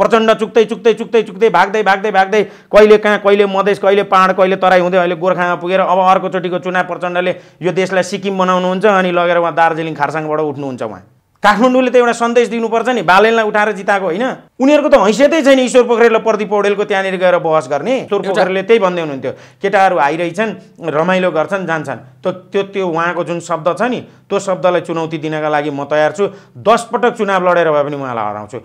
प्रचण्ड चुक्दै चुक्दै चुक्दै चुक्दै भाग्दै भाग्दै भाग्दै कहिले कहाँ कहिले मधेस कहिले पाहाड कहिले तराई हुँदै अहिले गोर्खामा पुगेर अब अर्कोचोटिको चुनाव प्रचण्डले यो देशलाई सिक्किम बनाउनुहुन्छ अनि लगेर उहाँ दार्जिलिङ खारसाङबाट उठ्नुहुन्छ उहाँ काठमाडौँले त एउटा सन्देश दिनुपर्छ नि बालेनलाई उठाएर जिताएको होइन उनीहरूको त हैसियतै छैन ईश्वर पोखरेल र प्रदीप पौडेलको त्यहाँनिर गएर बहस गर्ने ईश्वर पोखरेलले त्यही भन्दै हुनुहुन्थ्यो केटाहरू आइरहेछन् रमाइलो गर्छन् जान्छन् त त्यो त्यो उहाँको जुन शब्द छ नि त्यो शब्दलाई चुनौती दिनका लागि म तयार छु दस पटक चुनाव लडेर भए पनि उहाँलाई हराउँछु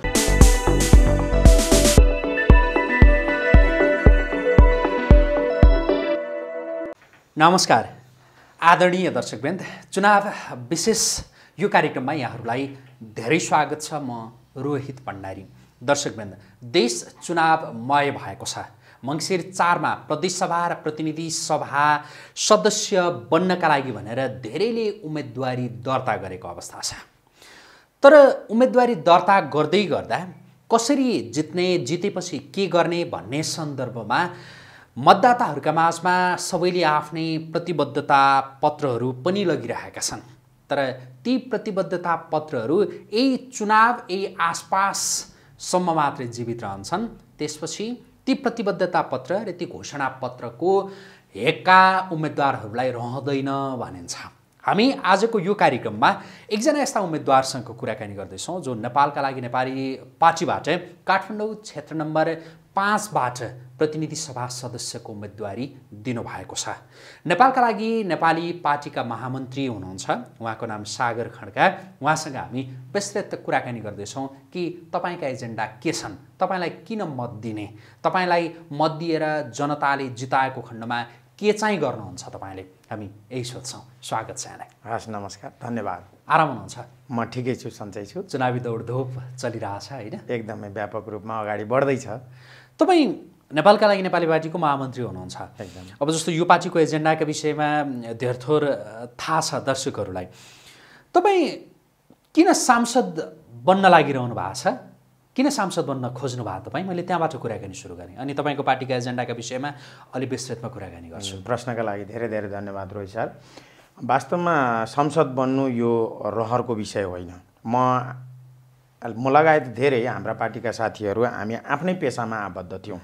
नमस्कार आदरणीय दर्शकवृन्द चुनाव विशेष यो कार्यक्रममा यहाँहरूलाई धेरै स्वागत छ म रोहित भण्डारी दर्शकवृन्द देश चुनावमय भएको छ मङ्सिर चारमा प्रदेशसभा र प्रतिनिधि सभा सदस्य बन्नका लागि भनेर धेरैले उम्मेदवारी दर्ता गरेको अवस्था छ तर उम्मेदवारी दर्ता गर्दै गर्दा कसरी जित्ने जितेपछि के गर्ने भन्ने सन्दर्भमा मतदाताहरूका माझमा सबैले आफ्नै प्रतिबद्धता पत्रहरू पनि लगिरहेका छन् तर ती प्रतिबद्धता पत्रहरू यही चुनाव यही आसपाससम्म मात्रै जीवित रहन्छन् त्यसपछि ती प्रतिबद्धता पत्र र ती घोषणा पत्रको हेक्का उम्मेदवारहरूलाई रहँदैन भनिन्छ हामी आजको यो कार्यक्रममा एकजना यस्ता उम्मेदवारसँगको कुराकानी गर्दैछौँ जो नेपालका लागि नेपाली पार्टीबाट काठमाडौँ क्षेत्र नम्बर पाँचबाट प्रतिनिधि सभा सदस्यको उम्मेदवारी दिनुभएको छ नेपालका लागि नेपाली पार्टीका महामन्त्री हुनुहुन्छ उहाँको नाम सागर खड्का उहाँसँग हामी विस्तृत कुराकानी गर्दैछौँ कि तपाईँका एजेन्डा के छन् तपाईँलाई किन मत दिने तपाईँलाई मत दिएर जनताले जिताएको खण्डमा के चाहिँ गर्नुहुन्छ तपाईँले हामी यही सोध्छौँ स्वागत छ यहाँलाई हस् नमस्कार धन्यवाद आराम हुनुहुन्छ म ठिकै छु सन्चै छु चुनावी दौडधोप चलिरहेछ होइन एकदमै व्यापक रूपमा अगाडि बढ्दैछ तपाईँ नेपालका लागि नेपाली पार्टीको महामन्त्री हुनुहुन्छ एकदम अब जस्तो यो पार्टीको एजेन्डाका विषयमा धेरथोर थाहा छ दर्शकहरूलाई तपाईँ किन सांसद बन्न लागिरहनु भएको छ किन सांसद बन्न खोज्नु भयो तपाईँ मैले त्यहाँबाट कुराकानी सुरु गरेँ अनि तपाईँको पार्टीका एजेन्डाका विषयमा अलि विस्तृतमा कुराकानी गर्छु प्रश्नका लागि धेरै धेरै धन्यवाद रोहित सर वास्तवमा संसद बन्नु यो रहरको विषय होइन म म लगायत धेरै हाम्रा पार्टीका साथीहरू हामी आफ्नै पेसामा आबद्ध थियौँ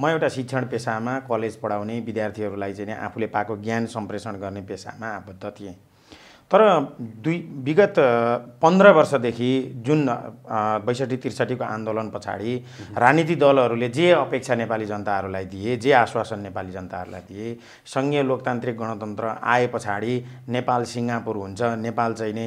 म एउटा शिक्षण पेसामा कलेज पढाउने विद्यार्थीहरूलाई चाहिँ आफूले पाएको ज्ञान सम्प्रेषण गर्ने पेसामा आबद्ध थिएँ तर दुई विगत पन्ध्र वर्षदेखि जुन बैसठी त्रिसठीको आन्दोलन पछाडि राजनीति दलहरूले जे अपेक्षा नेपाली जनताहरूलाई दिए जे आश्वासन नेपाली जनताहरूलाई दिए सङ्घीय लोकतान्त्रिक गणतन्त्र आए पछाडि नेपाल सिङ्गापुर हुन्छ नेपाल चाहिँ नै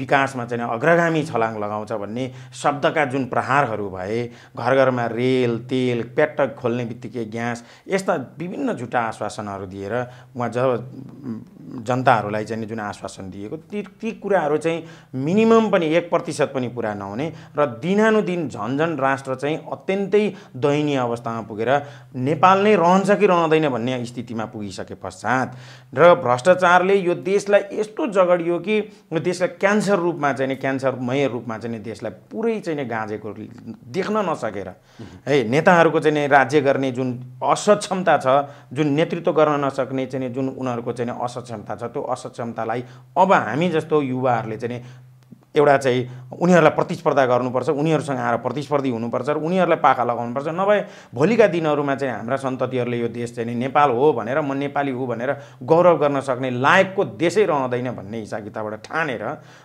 विकासमा चाहिँ अग्रगामी छलाङ लगाउँछ भन्ने शब्दका जुन प्रहारहरू भए घर घरमा रेल तेल पेटक खोल्ने बित्तिकै ग्यास यस्ता विभिन्न झुटा आश्वासनहरू दिएर उहाँ जब जनताहरूलाई चाहिँ जुन आश्वासन आश्वासन दिएको ती ती कुराहरू चाहिँ मिनिमम पनि एक प्रतिशत पनि पुरा नहुने र दिनानुदिन झन्झन राष्ट्र चाहिँ अत्यन्तै दयनीय अवस्थामा पुगेर नेपाल नै रहन्छ कि रहँदैन भन्ने स्थितिमा पुगिसके पश्चात र भ्रष्टाचारले यो देशलाई यस्तो जगडियो कि यो देशलाई क्यान्सर रूपमा चाहिँ क्यान्सरमय रूपमा चाहिँ देशलाई पुरै चाहिँ गाँजेको देख्न नसकेर है नेताहरूको चाहिँ राज्य गर्ने जुन असक्षमता छ जुन नेतृत्व गर्न नसक्ने चाहिँ जुन उनीहरूको चाहिँ असक्षमता छ त्यो असक्षमतालाई अब हामी जस्तो युवाहरूले चाहिँ एउटा चाहिँ उनीहरूलाई प्रतिस्पर्धा गर्नुपर्छ उनीहरूसँग आएर प्रतिस्पर्धी हुनुपर्छ र उनीहरूलाई पाखा लगाउनुपर्छ नभए भोलिका दिनहरूमा चाहिँ हाम्रा सन्ततिहरूले यो देश चाहिँ नेपाल हो भनेर म नेपाली हो भनेर गौरव गर्न सक्ने लायकको देशै रहँदैन भन्ने हिसाब किताबबाट ठानेर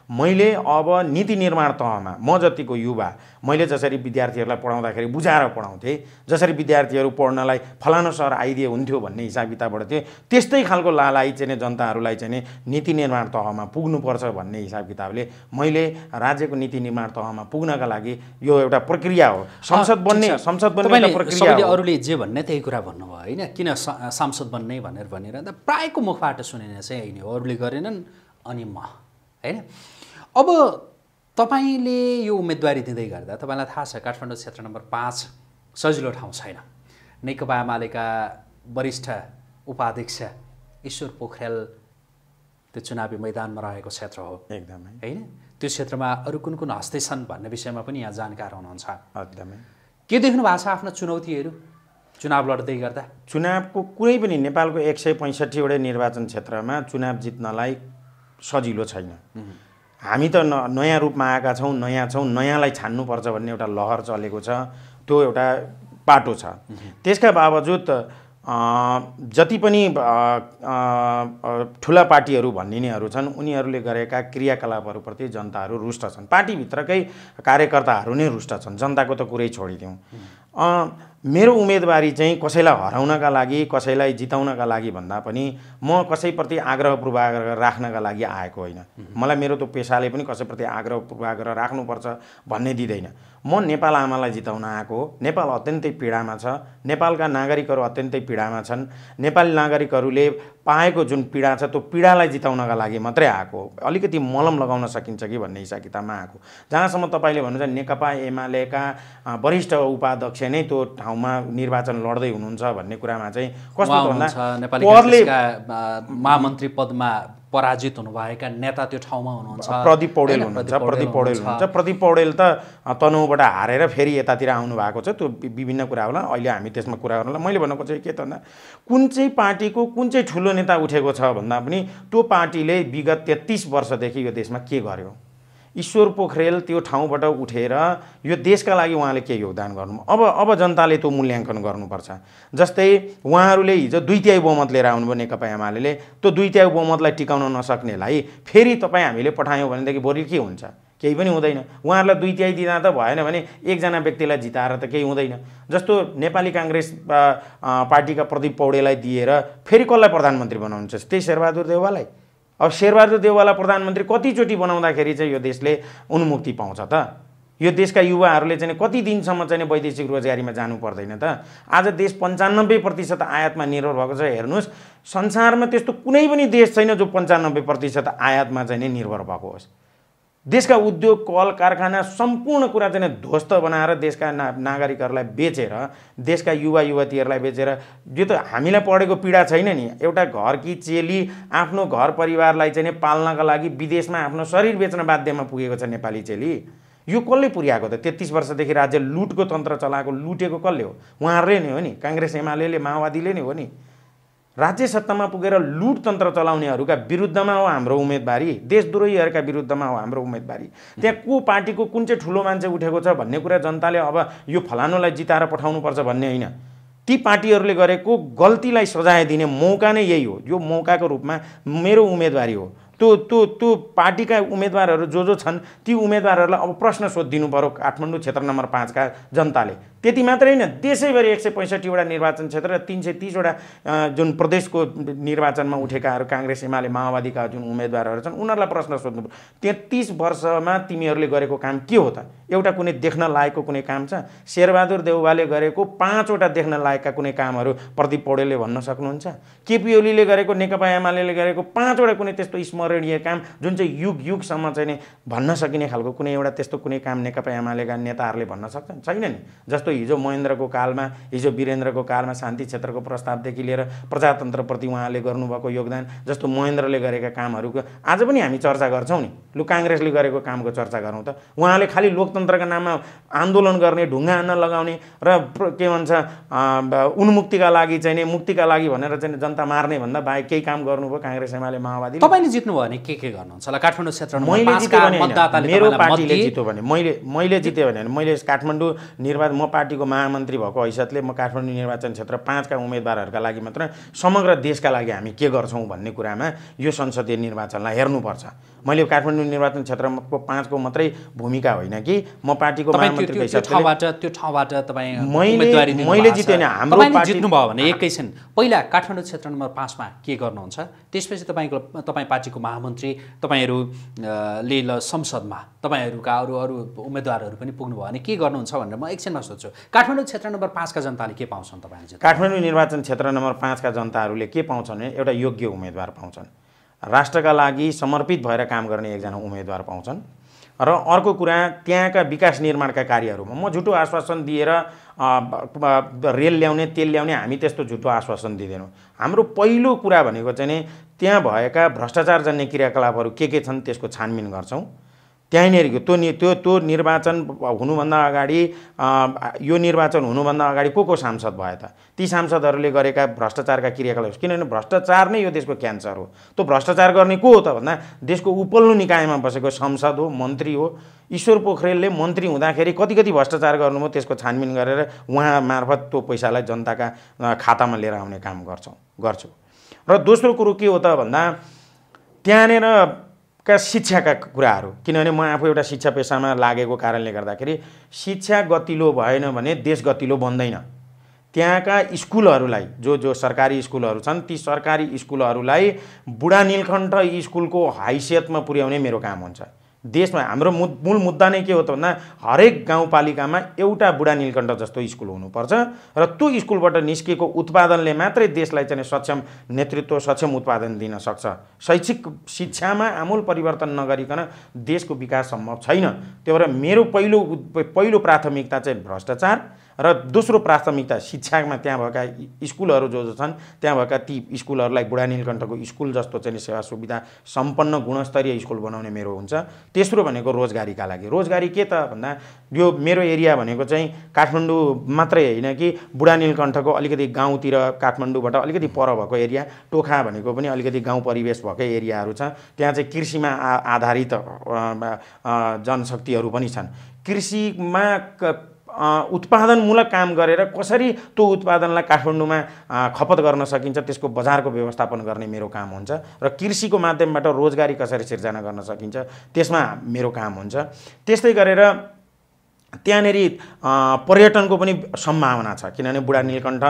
मैले अब नीति निर्माण तहमा म जतिको युवा मैले जसरी विद्यार्थीहरूलाई पढाउँदाखेरि बुझाएर पढाउँथेँ जसरी विद्यार्थीहरू पढ्नलाई फलानु सहर आइदिए हुन्थ्यो भन्ने हिसाब किताबबाट थियो त्यस्तै खालको लालाई चाहिँ जनताहरूलाई चाहिँ नीति निर्माण तहमा पुग्नुपर्छ भन्ने हिसाब किताबले मैले राज्यको नीति निर्माण तहमा पुग्नका लागि यो एउटा प्रक्रिया हो संसद बन्ने संसद बन्ने प्रक्रिया अरूले जे भन्ने त्यही कुरा भन्नुभयो होइन किन सांसद बन्ने भनेर भनेर अन्त प्रायःको मुखबाट सुनेन चाहिँ होइन अरूले गरेनन् अनि म होइन अब तपाईँले यो उम्मेदवारी दिँदै गर्दा तपाईँलाई थाहा छ काठमाडौँ क्षेत्र नम्बर पाँच सजिलो ठाउँ छैन नेकपा एमालेका वरिष्ठ उपाध्यक्ष ईश्वर पोखरेल त्यो चुनावी मैदानमा रहेको क्षेत्र हो एकदमै होइन त्यो क्षेत्रमा अरू कुन कुन हस्ते छन् भन्ने विषयमा पनि यहाँ जानकार हुनुहुन्छ एकदमै के देख्नु भएको छ आफ्ना चुनौतीहरू चुनाव लड्दै गर्दा चुनावको कुनै पनि नेपालको एक सय पैँसठीवटै निर्वाचन क्षेत्रमा चुनाव जित्नलाई सजिलो छैन हामी त न नयाँ रूपमा आएका छौँ नयाँ छौँ नयाँलाई छान्नुपर्छ भन्ने एउटा लहर चलेको छ त्यो एउटा पाटो छ त्यसका बावजुद जति पनि ठुला पार्टीहरू भनिनेहरू छन् उनीहरूले गरेका क्रियाकलापहरूप्रति जनताहरू रुष्ट छन् पार्टीभित्रकै कार्यकर्ताहरू नै रुष्ट छन् जनताको त कुरै छोडिदिउँ मेरो उम्मेदवारी चाहिँ कसैलाई हराउनका लागि कसैलाई जिताउनका लागि भन्दा पनि म कसैप्रति आग्रह पूर्वाग्रह राख्नका लागि आएको होइन मलाई मेरो त्यो पेसाले पनि कसैप्रति आग्रह पूर्वाग्रह राख्नुपर्छ भन्ने दिँदैन म नेपाल आमालाई जिताउन आएको हो नेपाल अत्यन्तै पीडामा छ नेपालका नागरिकहरू अत्यन्तै पीडामा छन् नेपाली नागरिकहरूले पाएको जुन पीडा छ त्यो पीडालाई जिताउनका लागि मात्रै आएको हो अलिकति मलम लगाउन सकिन्छ कि भन्ने हिसाब किताबमा आएको जहाँसम्म तपाईँले भन्नुहुन्छ नेकपा एमालेका वरिष्ठ उपाध्यक्ष नै त्यो ठाउँमा निर्वाचन लड्दै हुनुहुन्छ भन्ने कुरामा चाहिँ कस्तो भन्दा महामन्त्री पदमा पराजित हुनुभएका नेता त्यो ठाउँमा हुनुहुन्छ प्रदीप पौडेल हुनुहुन्छ प्रदीप पौडेल हुनुहुन्छ प्रदीप पौडेल त तनहुबाट हारेर फेरि यतातिर आउनु भएको छ त्यो विभिन्न कुरा होला अहिले हामी त्यसमा कुरा गर्नुलाई मैले भन्नु चाहिँ के त भन्दा कुन चाहिँ पार्टीको कुन चाहिँ ठुलो नेता उठेको छ भन्दा पनि त्यो पार्टीले विगत तेत्तिस वर्षदेखि यो देशमा के गर्यो ईश्वर पोखरेल त्यो ठाउँबाट उठेर यो देशका लागि उहाँले के योगदान गर्नु अब अब जनताले त्यो मूल्याङ्कन गर्नुपर्छ जस्तै उहाँहरूले हिजो दुई तिहाई बहुमत लिएर आउनुभयो नेकपा एमाले त्यो दुई तिहाई बहुमतलाई टिकाउन नसक्नेलाई फेरि तपाईँ हामीले पठायौँ भनेदेखि भोलि के हुन्छ केही पनि हुँदैन उहाँहरूलाई दुई तिहाई दिँदा त भएन भने एकजना व्यक्तिलाई जिताएर त केही हुँदैन जस्तो नेपाली काङ्ग्रेस पार्टीका प्रदीप पौडेलाई दिएर फेरि कसलाई प्रधानमन्त्री बनाउनुहुन्छ त्यही शेरबहादुर देवालाई अब शेरबहादुर देववाला प्रधानमन्त्री कतिचोटि बनाउँदाखेरि चाहिँ यो देशले उन्मुक्ति पाउँछ त यो देशका युवाहरूले चाहिँ कति दिनसम्म चाहिँ वैदेशिक रोजगारीमा जानु पर्दैन त आज देश पन्चानब्बे प्रतिशत आयातमा निर्भर भएको छ हेर्नुहोस् संसारमा त्यस्तो कुनै पनि देश छैन जो पन्चानब्बे प्रतिशत आयातमा चाहिँ निर्भर भएको होस् देशका उद्योग कल कारखाना सम्पूर्ण कुरा चाहिँ ध्वस्त बनाएर देशका ना नागरिकहरूलाई बेचेर देशका युवा युवतीहरूलाई बेचेर यो त हामीलाई पढेको पीडा छैन नि एउटा घरकी चेली आफ्नो घर परिवारलाई चाहिँ पाल्नका लागि विदेशमा आफ्नो शरीर बेच्न बाध्यमा पुगेको छ नेपाली चेली यो कसले पुर्याएको त तेत्तिस वर्षदेखि राज्य लुटको तन्त्र चलाएको लुटेको कसले हो उहाँहरूले नै हो नि काङ्ग्रेस एमाले माओवादीले नै हो नि राज्य सत्तामा पुगेर लुटतन्त्र चलाउनेहरूका विरुद्धमा हो हाम्रो उम्मेदवारी देशद्रोहीहरूका विरुद्धमा हो हाम्रो उम्मेदवारी त्यहाँ को पार्टीको कुन चाहिँ ठुलो मान्छे उठेको छ भन्ने कुरा जनताले अब यो फलानुलाई जिताएर पठाउनुपर्छ भन्ने होइन ती पार्टीहरूले गरेको गल्तीलाई सजाय दिने मौका नै यही हो यो मौकाको रूपमा मेरो उम्मेदवारी हो त्यो त्यो त्यो पार्टीका उम्मेदवारहरू जो जो छन् ती उम्मेदवारहरूलाई अब प्रश्न सोधिदिनु पऱ्यो काठमाडौँ क्षेत्र नम्बर पाँचका जनताले त्यति मात्रै होइन देशैभरि एक सय पैँसठीवटा निर्वाचन क्षेत्र र तिन सय तिसवटा जुन प्रदेशको निर्वाचनमा उठेकाहरू काङ्ग्रेस एमाले माओवादीका जुन उम्मेदवारहरू छन् उनीहरूलाई प्रश्न सोध्नु तेत्तिस वर्षमा तिमीहरूले गरेको काम के हो त एउटा कुनै देख्न लायकको कुनै काम छ शेरबहादुर देउवाले गरेको पाँचवटा देख्न लायकका कुनै कामहरू प्रदीप पौडेलले भन्न सक्नुहुन्छ केपी ओलीले गरेको नेकपा एमाले गरेको पाँचवटा कुनै त्यस्तो स्मरणीय काम जुन चाहिँ युग युगसम्म चाहिँ भन्न सकिने खालको कुनै एउटा त्यस्तो कुनै काम नेकपा एमालेका नेताहरूले भन्न सक्छन् छैन नि जस्तो हिजो महेन्द्रको कालमा हिजो वीरेन्द्रको कालमा शान्ति क्षेत्रको प्रस्तावदेखि लिएर प्रजातन्त्रप्रति उहाँले गर्नुभएको योगदान जस्तो महेन्द्रले गरेका कामहरूको आज पनि हामी चर्चा गर्छौँ नि लु काङ्ग्रेसले गरेको कामको चर्चा गरौँ त उहाँले खालि लोकतन्त्रका नाममा आन्दोलन गर्ने ढुङ्गा हान्न लगाउने र के भन्छ उन्मुक्तिका लागि चाहिँ मुक्तिका लागि भनेर चाहिँ जनता मार्ने भन्दा बाहेक केही काम गर्नुभयो काङ्ग्रेस एमाले माओवादी तपाईँले जित्नुभयो भने के के गर्नुहुन्छ होला काठमाडौँ क्षेत्रमा जित्यो भने मेरो पार्टीले जित्यो भने मैले मैले जित्यो भने मैले काठमाडौँ निर्वाचन म पार्टीको महामन्त्री भएको हैसियतले म काठमाडौँ निर्वाचन क्षेत्र पाँचका उम्मेदवारहरूका लागि मात्र समग्र देशका लागि हामी के गर्छौँ भन्ने कुरामा यो संसदीय निर्वाचनलाई हेर्नुपर्छ मैले काठमाडौँ निर्वाचन क्षेत्रमा पाँचको मात्रै भूमिका होइन कि म पार्टीको त्यो ठाउँबाट तपाईँ मैले मैले जितेन हाम्रो जित्नुभयो भने एकैछिन पहिला काठमाडौँ क्षेत्र नम्बर पाँचमा के गर्नुहुन्छ त्यसपछि तपाईँको तपाईँ पार्टीको महामन्त्री तपाईँहरूले ल संसदमा तपाईँहरूका अरू अरू उम्मेदवारहरू पनि पुग्नु भयो भने के गर्नुहुन्छ भनेर म एकछिनमा सोध्छु काठमाडौँ क्षेत्र नम्बर पाँचका जनताले के पाउँछन् तपाईँले काठमाडौँ निर्वाचन क्षेत्र नम्बर पाँचका जनताहरूले के पाउँछन् भने एउटा योग्य उम्मेदवार पाउँछन् राष्ट्रका लागि समर्पित भएर काम गर्ने एकजना उम्मेदवार पाउँछन् र अर्को कुरा त्यहाँका विकास निर्माणका कार्यहरूमा म झुटो आश्वासन दिएर रेल ल्याउने तेल ल्याउने हामी त्यस्तो झुटो आश्वासन दिँदैनौँ हाम्रो पहिलो कुरा भनेको चाहिँ त्यहाँ भएका भ्रष्टाचारजन्य क्रियाकलापहरू के के छन् त्यसको छानबिन गर्छौँ त्यहीँनिरको त्यो नि त्यो त्यो निर्वाचन हुनुभन्दा अगाडि यो निर्वाचन हुनुभन्दा अगाडि को को सांसद भयो त ती सांसदहरूले गरेका भ्रष्टाचारका क्रियाकलाप किनभने भ्रष्टाचार नै यो देशको क्यान्सर हो त्यो भ्रष्टाचार गर्ने को हो त भन्दा देशको उपल्लो निकायमा बसेको सांसद हो मन्त्री हो ईश्वर पोखरेलले मन्त्री हुँदाखेरि कति कति भ्रष्टाचार गर्नुभयो त्यसको छानबिन गरेर उहाँ मार्फत त्यो पैसालाई जनताका खातामा लिएर आउने काम गर्छौँ गर्छु र दोस्रो कुरो के हो त भन्दा त्यहाँनिर का शिक्षाका कुराहरू किनभने म आफू एउटा शिक्षा पेसामा लागेको कारणले गर्दाखेरि शिक्षा गतिलो भएन भने देश गतिलो बन्दैन त्यहाँका स्कुलहरूलाई जो जो सरकारी स्कुलहरू छन् ती सरकारी स्कुलहरूलाई बुढा नीलकण्ठ स्कुलको हैसियतमा पुर्याउने मेरो काम हुन्छ देशमा हाम्रो मु मूल मुद्दा नै के हो त भन्दा हरेक गाउँपालिकामा एउटा बुढा निलकण्ठ जस्तो स्कुल हुनुपर्छ र त्यो स्कुलबाट निस्किएको उत्पादनले मात्रै देशलाई चाहिँ सक्षम नेतृत्व सक्षम उत्पादन दिन सक्छ शैक्षिक शिक्षामा आमूल परिवर्तन नगरिकन देशको विकास सम्भव छैन त्यो भएर मेरो पहिलो पहिलो प्राथमिकता चाहिँ भ्रष्टाचार र दोस्रो प्राथमिकता शिक्षामा त्यहाँ भएका स्कुलहरू जो जो छन् त्यहाँ भएका ती स्कुलहरूलाई बुढा नीलकण्ठको स्कुल जस्तो चाहिँ सेवा सुविधा सम्पन्न गुणस्तरीय स्कुल बनाउने मेरो हुन्छ तेस्रो भनेको रोजगारीका लागि रोजगारी के त भन्दा यो मेरो एरिया भनेको चाहिँ काठमाडौँ मात्रै होइन कि बुढा नीलकण्ठको अलिकति गाउँतिर काठमाडौँबाट अलिकति पर भएको एरिया टोखा भनेको पनि अलिकति गाउँ परिवेश भएकै एरियाहरू छ त्यहाँ चाहिँ कृषिमा आधारित जनशक्तिहरू पनि छन् कृषिमा उत्पादनमूलक काम गरेर कसरी त्यो उत्पादनलाई काठमाडौँमा खपत गर्न सकिन्छ त्यसको बजारको व्यवस्थापन गर्ने मेरो काम हुन्छ र कृषिको माध्यमबाट रोजगारी कसरी सिर्जना गर्न सकिन्छ त्यसमा मेरो काम हुन्छ त्यस्तै गरेर त्यहाँनिर पर्यटनको पनि सम्भावना छ किनभने बुढा नीलकण्ठ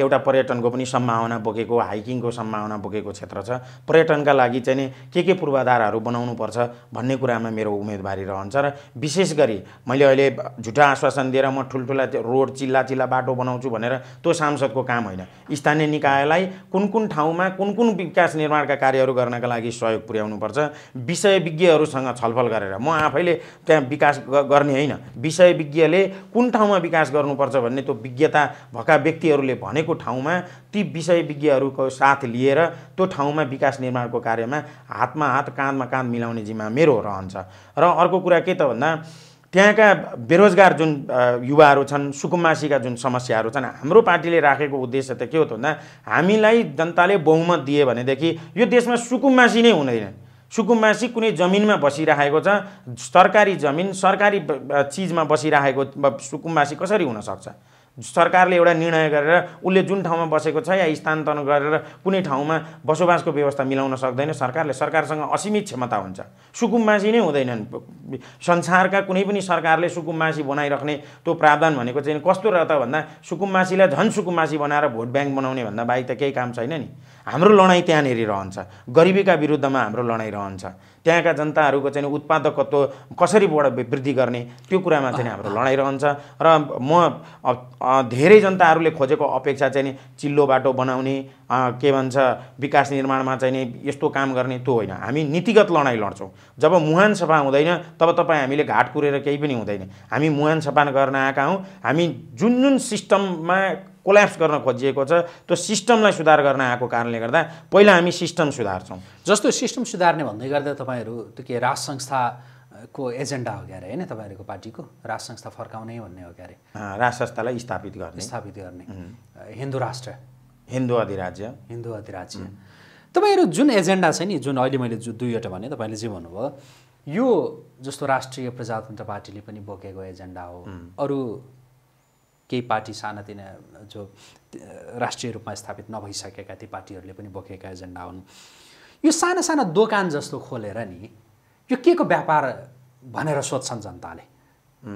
एउटा पर्यटनको पनि सम्भावना बोकेको हाइकिङको सम्भावना बोकेको क्षेत्र छ पर्यटनका लागि चाहिँ नि के के पूर्वाधारहरू बनाउनुपर्छ भन्ने कुरामा मेरो उम्मेदवारी रहन्छ र विशेष गरी मैले अहिले झुटा आश्वासन दिएर म ठुल्ठुला रोड चिल्ला चिल्ला बाटो बनाउँछु भनेर त्यो सांसदको काम होइन स्थानीय निकायलाई कुन कुन ठाउँमा कुन कुन विकास निर्माणका कार्यहरू गर्नका लागि सहयोग पुर्याउनुपर्छ विज्ञहरूसँग छलफल गरेर म आफैले त्यहाँ विकास गर्ने होइन विषय विज्ञले कुन ठाउँमा विकास गर्नुपर्छ भन्ने त्यो विज्ञता भएका व्यक्तिहरूले भनेको ठाउँमा ती विषय विज्ञहरूको साथ लिएर त्यो ठाउँमा विकास निर्माणको कार्यमा हातमा हात काँधमा काँध मिलाउने जिम्मा मेरो रहन्छ र अर्को कुरा के त भन्दा त्यहाँका बेरोजगार जुन युवाहरू छन् सुकुम्बासीका जुन समस्याहरू छन् हाम्रो पार्टीले राखेको उद्देश्य त के हो त भन्दा हामीलाई जनताले बहुमत दिए भनेदेखि यो देशमा सुकुम्बासी नै हुँदैनन् सुकुम्बासी कुनै जमिनमा बसिरहेको छ सरकारी जमिन सरकारी चिजमा बसिरहेको सुकुम्बासी कसरी हुनसक्छ सरकारले एउटा निर्णय गरेर उसले जुन ठाउँमा बसेको छ या स्थानान्तरण गरेर कुनै ठाउँमा बसोबासको व्यवस्था मिलाउन सक्दैन सरकारले सरकारसँग असीमित क्षमता हुन्छ सुकुममासी नै हुँदैनन् संसारका कुनै पनि सरकारले सुकुम्बासी बनाइराख्ने त्यो प्रावधान भनेको चाहिँ कस्तो रहेछ त भन्दा सुकुम्बासीलाई झन् सुकुमासी बनाएर भोट ब्याङ्क बनाउने भन्दा बाहेक त केही काम छैन नि हाम्रो लडाइँ त्यहाँनिर रहन्छ गरिबीका विरुद्धमा हाम्रो लडाइँ रहन्छ त्यहाँका जनताहरूको चाहिँ उत्पादकत्व कसरीबाट वृद्धि गर्ने त्यो कुरामा चाहिँ हाम्रो लडाइँ रहन्छ र म धेरै जनताहरूले खोजेको अपेक्षा चाहिँ चिल्लो बाटो बनाउने के भन्छ विकास निर्माणमा चाहिँ नि यस्तो काम गर्ने त्यो होइन हामी नीतिगत लडाइँ लड्छौँ जब मुहान सफा हुँदैन तब तपाईँ हामीले घाट कुरेर केही पनि हुँदैन हामी मुहान सफा गर्न आएका हौँ हामी जुन जुन सिस्टममा कोल्याप्स गर्न खोजिएको छ त्यो सिस्टमलाई सुधार गर्न आएको कारणले गर्दा पहिला हामी सिस्टम सुधार्छौँ जस्तो सिस्टम सुधार्ने भन्दै गर्दा तपाईँहरू त्यो के राज संस्थाको एजेन्डा हो क्यारे होइन तपाईँहरूको पार्टीको राज संस्था फर्काउने भन्ने हो क्यारे राज संस्थालाई स्थापित गर्ने स्थापित गर्ने हिन्दू राष्ट्र हिन्दू अधिराज्य हिन्दू अधिराज्य तपाईँहरू जुन एजेन्डा छ नि जुन अहिले मैले जुन दुईवटा भने तपाईँले जे भन्नुभयो यो जस्तो राष्ट्रिय प्रजातन्त्र पार्टीले पनि बोकेको एजेन्डा हो अरू केही पार्टी सानातिना जो राष्ट्रिय रूपमा स्थापित नभइसकेका ती पार्टीहरूले पनि बोकेका एजेन्डा हुन् यो साना साना दोकान जस्तो खोलेर नि यो के को व्यापार भनेर सोध्छन् जनताले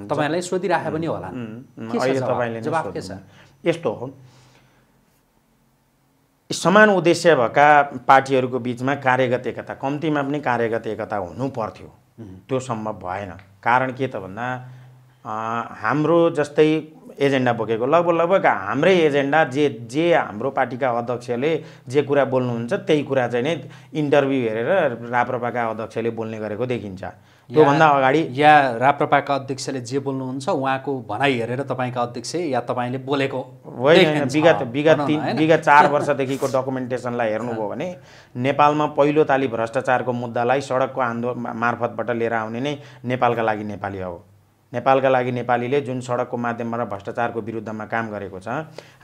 तपाईँलाई सोधिराखे पनि होला जवाब के छ यस्तो हो समान उद्देश्य भएका पार्टीहरूको बिचमा कार्यगत एकता कम्तीमा पनि कार्यगत एकता हुनु पर्थ्यो त्यो सम्भव भएन कारण के त भन्दा हाम्रो जस्तै एजेन्डा बोकेको लगभग लगभग हाम्रै एजेन्डा जे जे हाम्रो पार्टीका अध्यक्षले जे कुरा बोल्नुहुन्छ त्यही कुरा चाहिँ नै इन्टरभ्यू हेरेर राप्रपाका अध्यक्षले बोल्ने गरेको देखिन्छ त्योभन्दा अगाडि या राप्रपाका अध्यक्षले जे बोल्नुहुन्छ उहाँको भनाइ हेरेर तपाईँका अध्यक्ष या तपाईँले बोलेको विगत विगत तिन विगत चार वर्षदेखिको डकुमेन्टेसनलाई हेर्नुभयो भने नेपालमा पहिलो ताली भ्रष्टाचारको मुद्दालाई सडकको आन्दोलन मार्फतबाट लिएर आउने नै नेपालका लागि नेपाली हो नेपालका लागि नेपालीले जुन सडकको माध्यमबाट भ्रष्टाचारको विरुद्धमा काम गरेको छ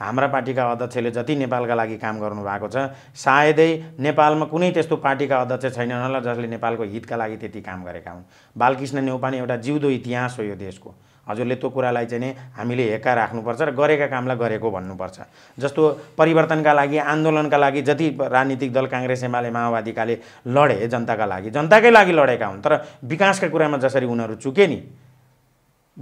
हाम्रा पार्टीका अध्यक्षले जति नेपालका लागि काम गर्नुभएको छ सायदै नेपालमा कुनै त्यस्तो पार्टीका अध्यक्ष छैनन् होला जसले नेपालको हितका लागि त्यति काम गरेका हुन् बालकृष्ण नेउपाने एउटा जिउँदो इतिहास हो यो देशको हजुरले त्यो कुरालाई चाहिँ नि हामीले हेक्का राख्नुपर्छ र गरेका कामलाई गरेको भन्नुपर्छ जस्तो परिवर्तनका लागि आन्दोलनका लागि जति राजनीतिक दल काङ्ग्रेस एमाले माओवादीकाले लडे जनताका लागि जनताकै लागि लडेका हुन् तर विकासका कुरामा जसरी उनीहरू चुके नि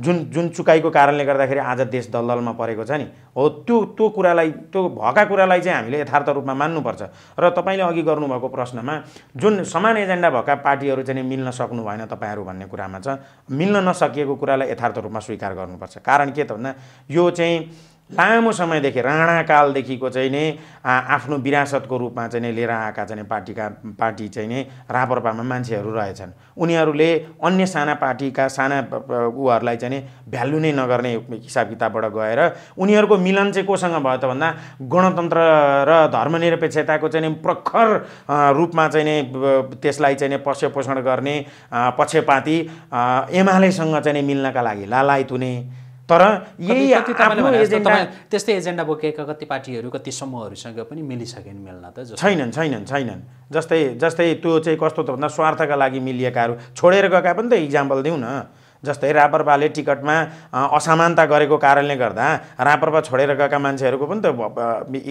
जुन जुन चुकाइको कारणले गर्दाखेरि आज देश दलदलमा परेको छ नि हो त्यो त्यो कुरालाई त्यो भएका कुरालाई चाहिँ हामीले यथार्थ रूपमा मान्नुपर्छ र तपाईँले अघि गर्नुभएको प्रश्नमा जुन समान एजेन्डा भएका पार्टीहरू चाहिँ मिल्न सक्नु भएन तपाईँहरू भन्ने कुरामा छ मिल्न नसकिएको कुरालाई यथार्थ रूपमा स्वीकार गर्नुपर्छ कारण के त भन्दा यो चाहिँ लामो समयदेखि राणाकालदेखिको चाहिँ नै आफ्नो विरासतको रूपमा चाहिँ नै लिएर आएका चाहिँ पार्टीका पार्टी चाहिँ नै रापरपामा मान्छेहरू रहेछन् उनीहरूले अन्य साना पार्टीका साना उहरूलाई चाहिँ भ्यालु नै नगर्ने हिसाब किताबबाट गएर उनीहरूको मिलन चाहिँ कोसँग भयो त भन्दा गणतन्त्र र धर्मनिरपेक्षताको चाहिँ प्रखर रूपमा चाहिँ नै त्यसलाई चाहिँ नै पक्षपोषण गर्ने पक्षपाती एमालेसँग चाहिँ मिल्नका लागि लालायत हुने तर यही त्यस्तै एजेन्डा बोकेका कति पार्टीहरू कति समूहहरूसँग पनि मिलिसकेन मिल्न त छैनन् छैनन् छैनन् जस्तै जस्तै त्यो चाहिँ कस्तो त भन्दा स्वार्थका लागि मिलिएकाहरू छोडेर गएका पनि त इक्जाम्पल दिउँ न जस्तै रापरपाले टिकटमा असमानता गरेको कारणले गर्दा रापरपा छोडेर गएका मान्छेहरूको पनि त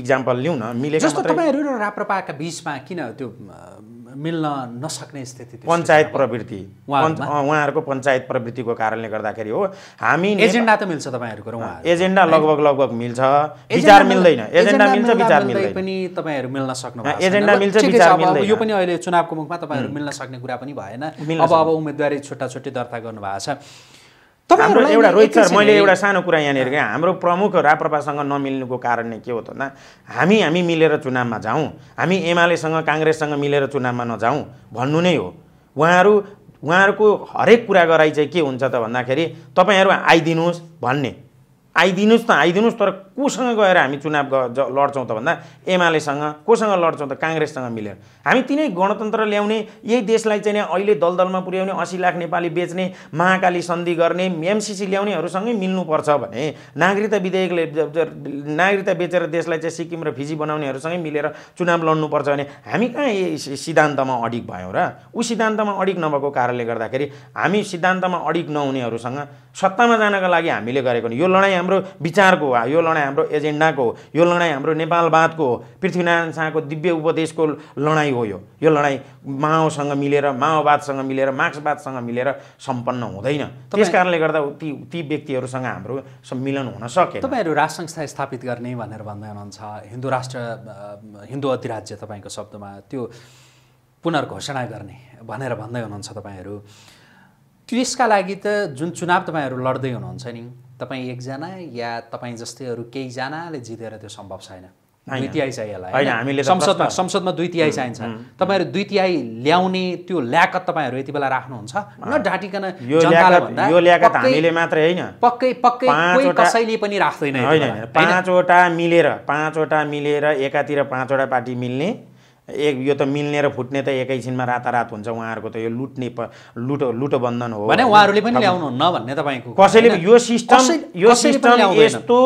इक्जाम्पल लिउँ न मिलेको तपाईँहरू र रापरपाका बिचमा किन त्यो मिल्न नसक्ने स्थिति पञ्चायत प्रवृत्ति उहाँहरूको पञ्चायत प्रवृत्तिको कारणले गर्दाखेरि हो हामी एजेन्डा त मिल्छ तपाईँहरूको उहाँ एजेन्डा लगभग लगभग मिल्छ विचार मिल्दैन एजेन्डा मिल्छ विचार मिल्दैन पनि तपाईँहरू मिल्न सक्नु एजेन्डा मिल्छ विचार मिल्दैन यो पनि अहिले चुनावको मुखमा तपाईँहरू मिल्न सक्ने कुरा पनि भएन अब अब उम्मेदवारी छुट्टा छुट्टी दर्ता गर्नु भएको छ हाम्रो एउटा रोहित सर मैले एउटा सानो कुरा यहाँनिर क्या हाम्रो प्रमुख राप्रपासँग नमिल्नुको कारण नै के हो त भन्दा हामी हामी मिलेर चुनावमा जाउँ हामी एमालेसँग काङ्ग्रेससँग मिलेर चुनावमा नजाउँ भन्नु नै हो उहाँहरू उहाँहरूको हरेक कुरा गराइ चाहिँ के हुन्छ त भन्दाखेरि तपाईँहरू आइदिनुहोस् भन्ने आइदिनुहोस् त आइदिनुहोस् तर कोसँग गएर हामी चुनाव ग लड्छौँ त भन्दा एमालेसँग कोसँग लड्छौँ त काङ्ग्रेससँग मिलेर हामी तिनै गणतन्त्र ल्याउने यही देशलाई चाहिँ अहिले दलदलमा पुर्याउने असी लाख नेपाली बेच्ने महाकाली सन्धि गर्ने एमसिसी ल्याउनेहरूसँगै मिल्नुपर्छ भने नागरिकता विधेयकले नागरिकता बेचेर देशलाई चाहिँ सिक्किम र फिजी बनाउनेहरूसँगै मिलेर चुनाव लड्नुपर्छ भने हामी कहाँ सिद्धान्तमा अडिक भयौँ र ऊ सिद्धान्तमा अडिक नभएको कारणले गर्दाखेरि हामी सिद्धान्तमा अडिक नहुनेहरूसँग सत्तामा जानका लागि हामीले गरेको यो लडाइँ हाम्रो विचारको हो यो लडाइँ हाम्रो एजेन्डाको हो यो लडाइँ हाम्रो नेपालवादको हो पृथ्वीनारायण शाहको दिव्य उपदेशको लडाइँ हो यो यो लडाइँ माओसँग मिलेर माओवादसँग मिलेर मार्क्सवादसँग मिलेर सम्पन्न हुँदैन त्यस कारणले गर्दा ती ती व्यक्तिहरूसँग हाम्रो सम्मिलन हुन सके तपाईँहरू राष्ट्र संस्था स्थापित गर्ने भनेर भन्दै हुनुहुन्छ हिन्दू राष्ट्र हिन्दू अधिराज्य तपाईँको शब्दमा त्यो पुनर्घोषणा गर्ने भनेर भन्दै हुनुहुन्छ तपाईँहरू त्यसका लागि त जुन चुनाव तपाईँहरू लड्दै हुनुहुन्छ नि तपाईँ एकजना या तपाईँ जस्तैहरू केहीजनाले जितेर त्यो सम्भव छैन दुई तिहाई चाहियो हामीले संसदमा संसदमा दुई तिहाई चाहिन्छ तपाईँहरू दुई तिहाई ल्याउने त्यो ल्याकत तपाईँहरू यति बेला राख्नुहुन्छ न ढाँटिकन हामीले मात्रै होइन पक्कै पक्कै कसैले पनि राख्दैन होइन पाँचवटा मिलेर पाँचवटा मिलेर एकातिर पाँचवटा पार्टी मिल्ने एक यो त मिल्ने र फुट्ने त एकैछिनमा रातारात हुन्छ उहाँहरूको त यो लुट्ने प लुटो लुटबन्धन हो भने उहाँहरूले पनि ल्याउनु ल्याउनुहुन्न भन्ने तपाईँको कसैले यो सिस्टम यो सिस्टम यस्तो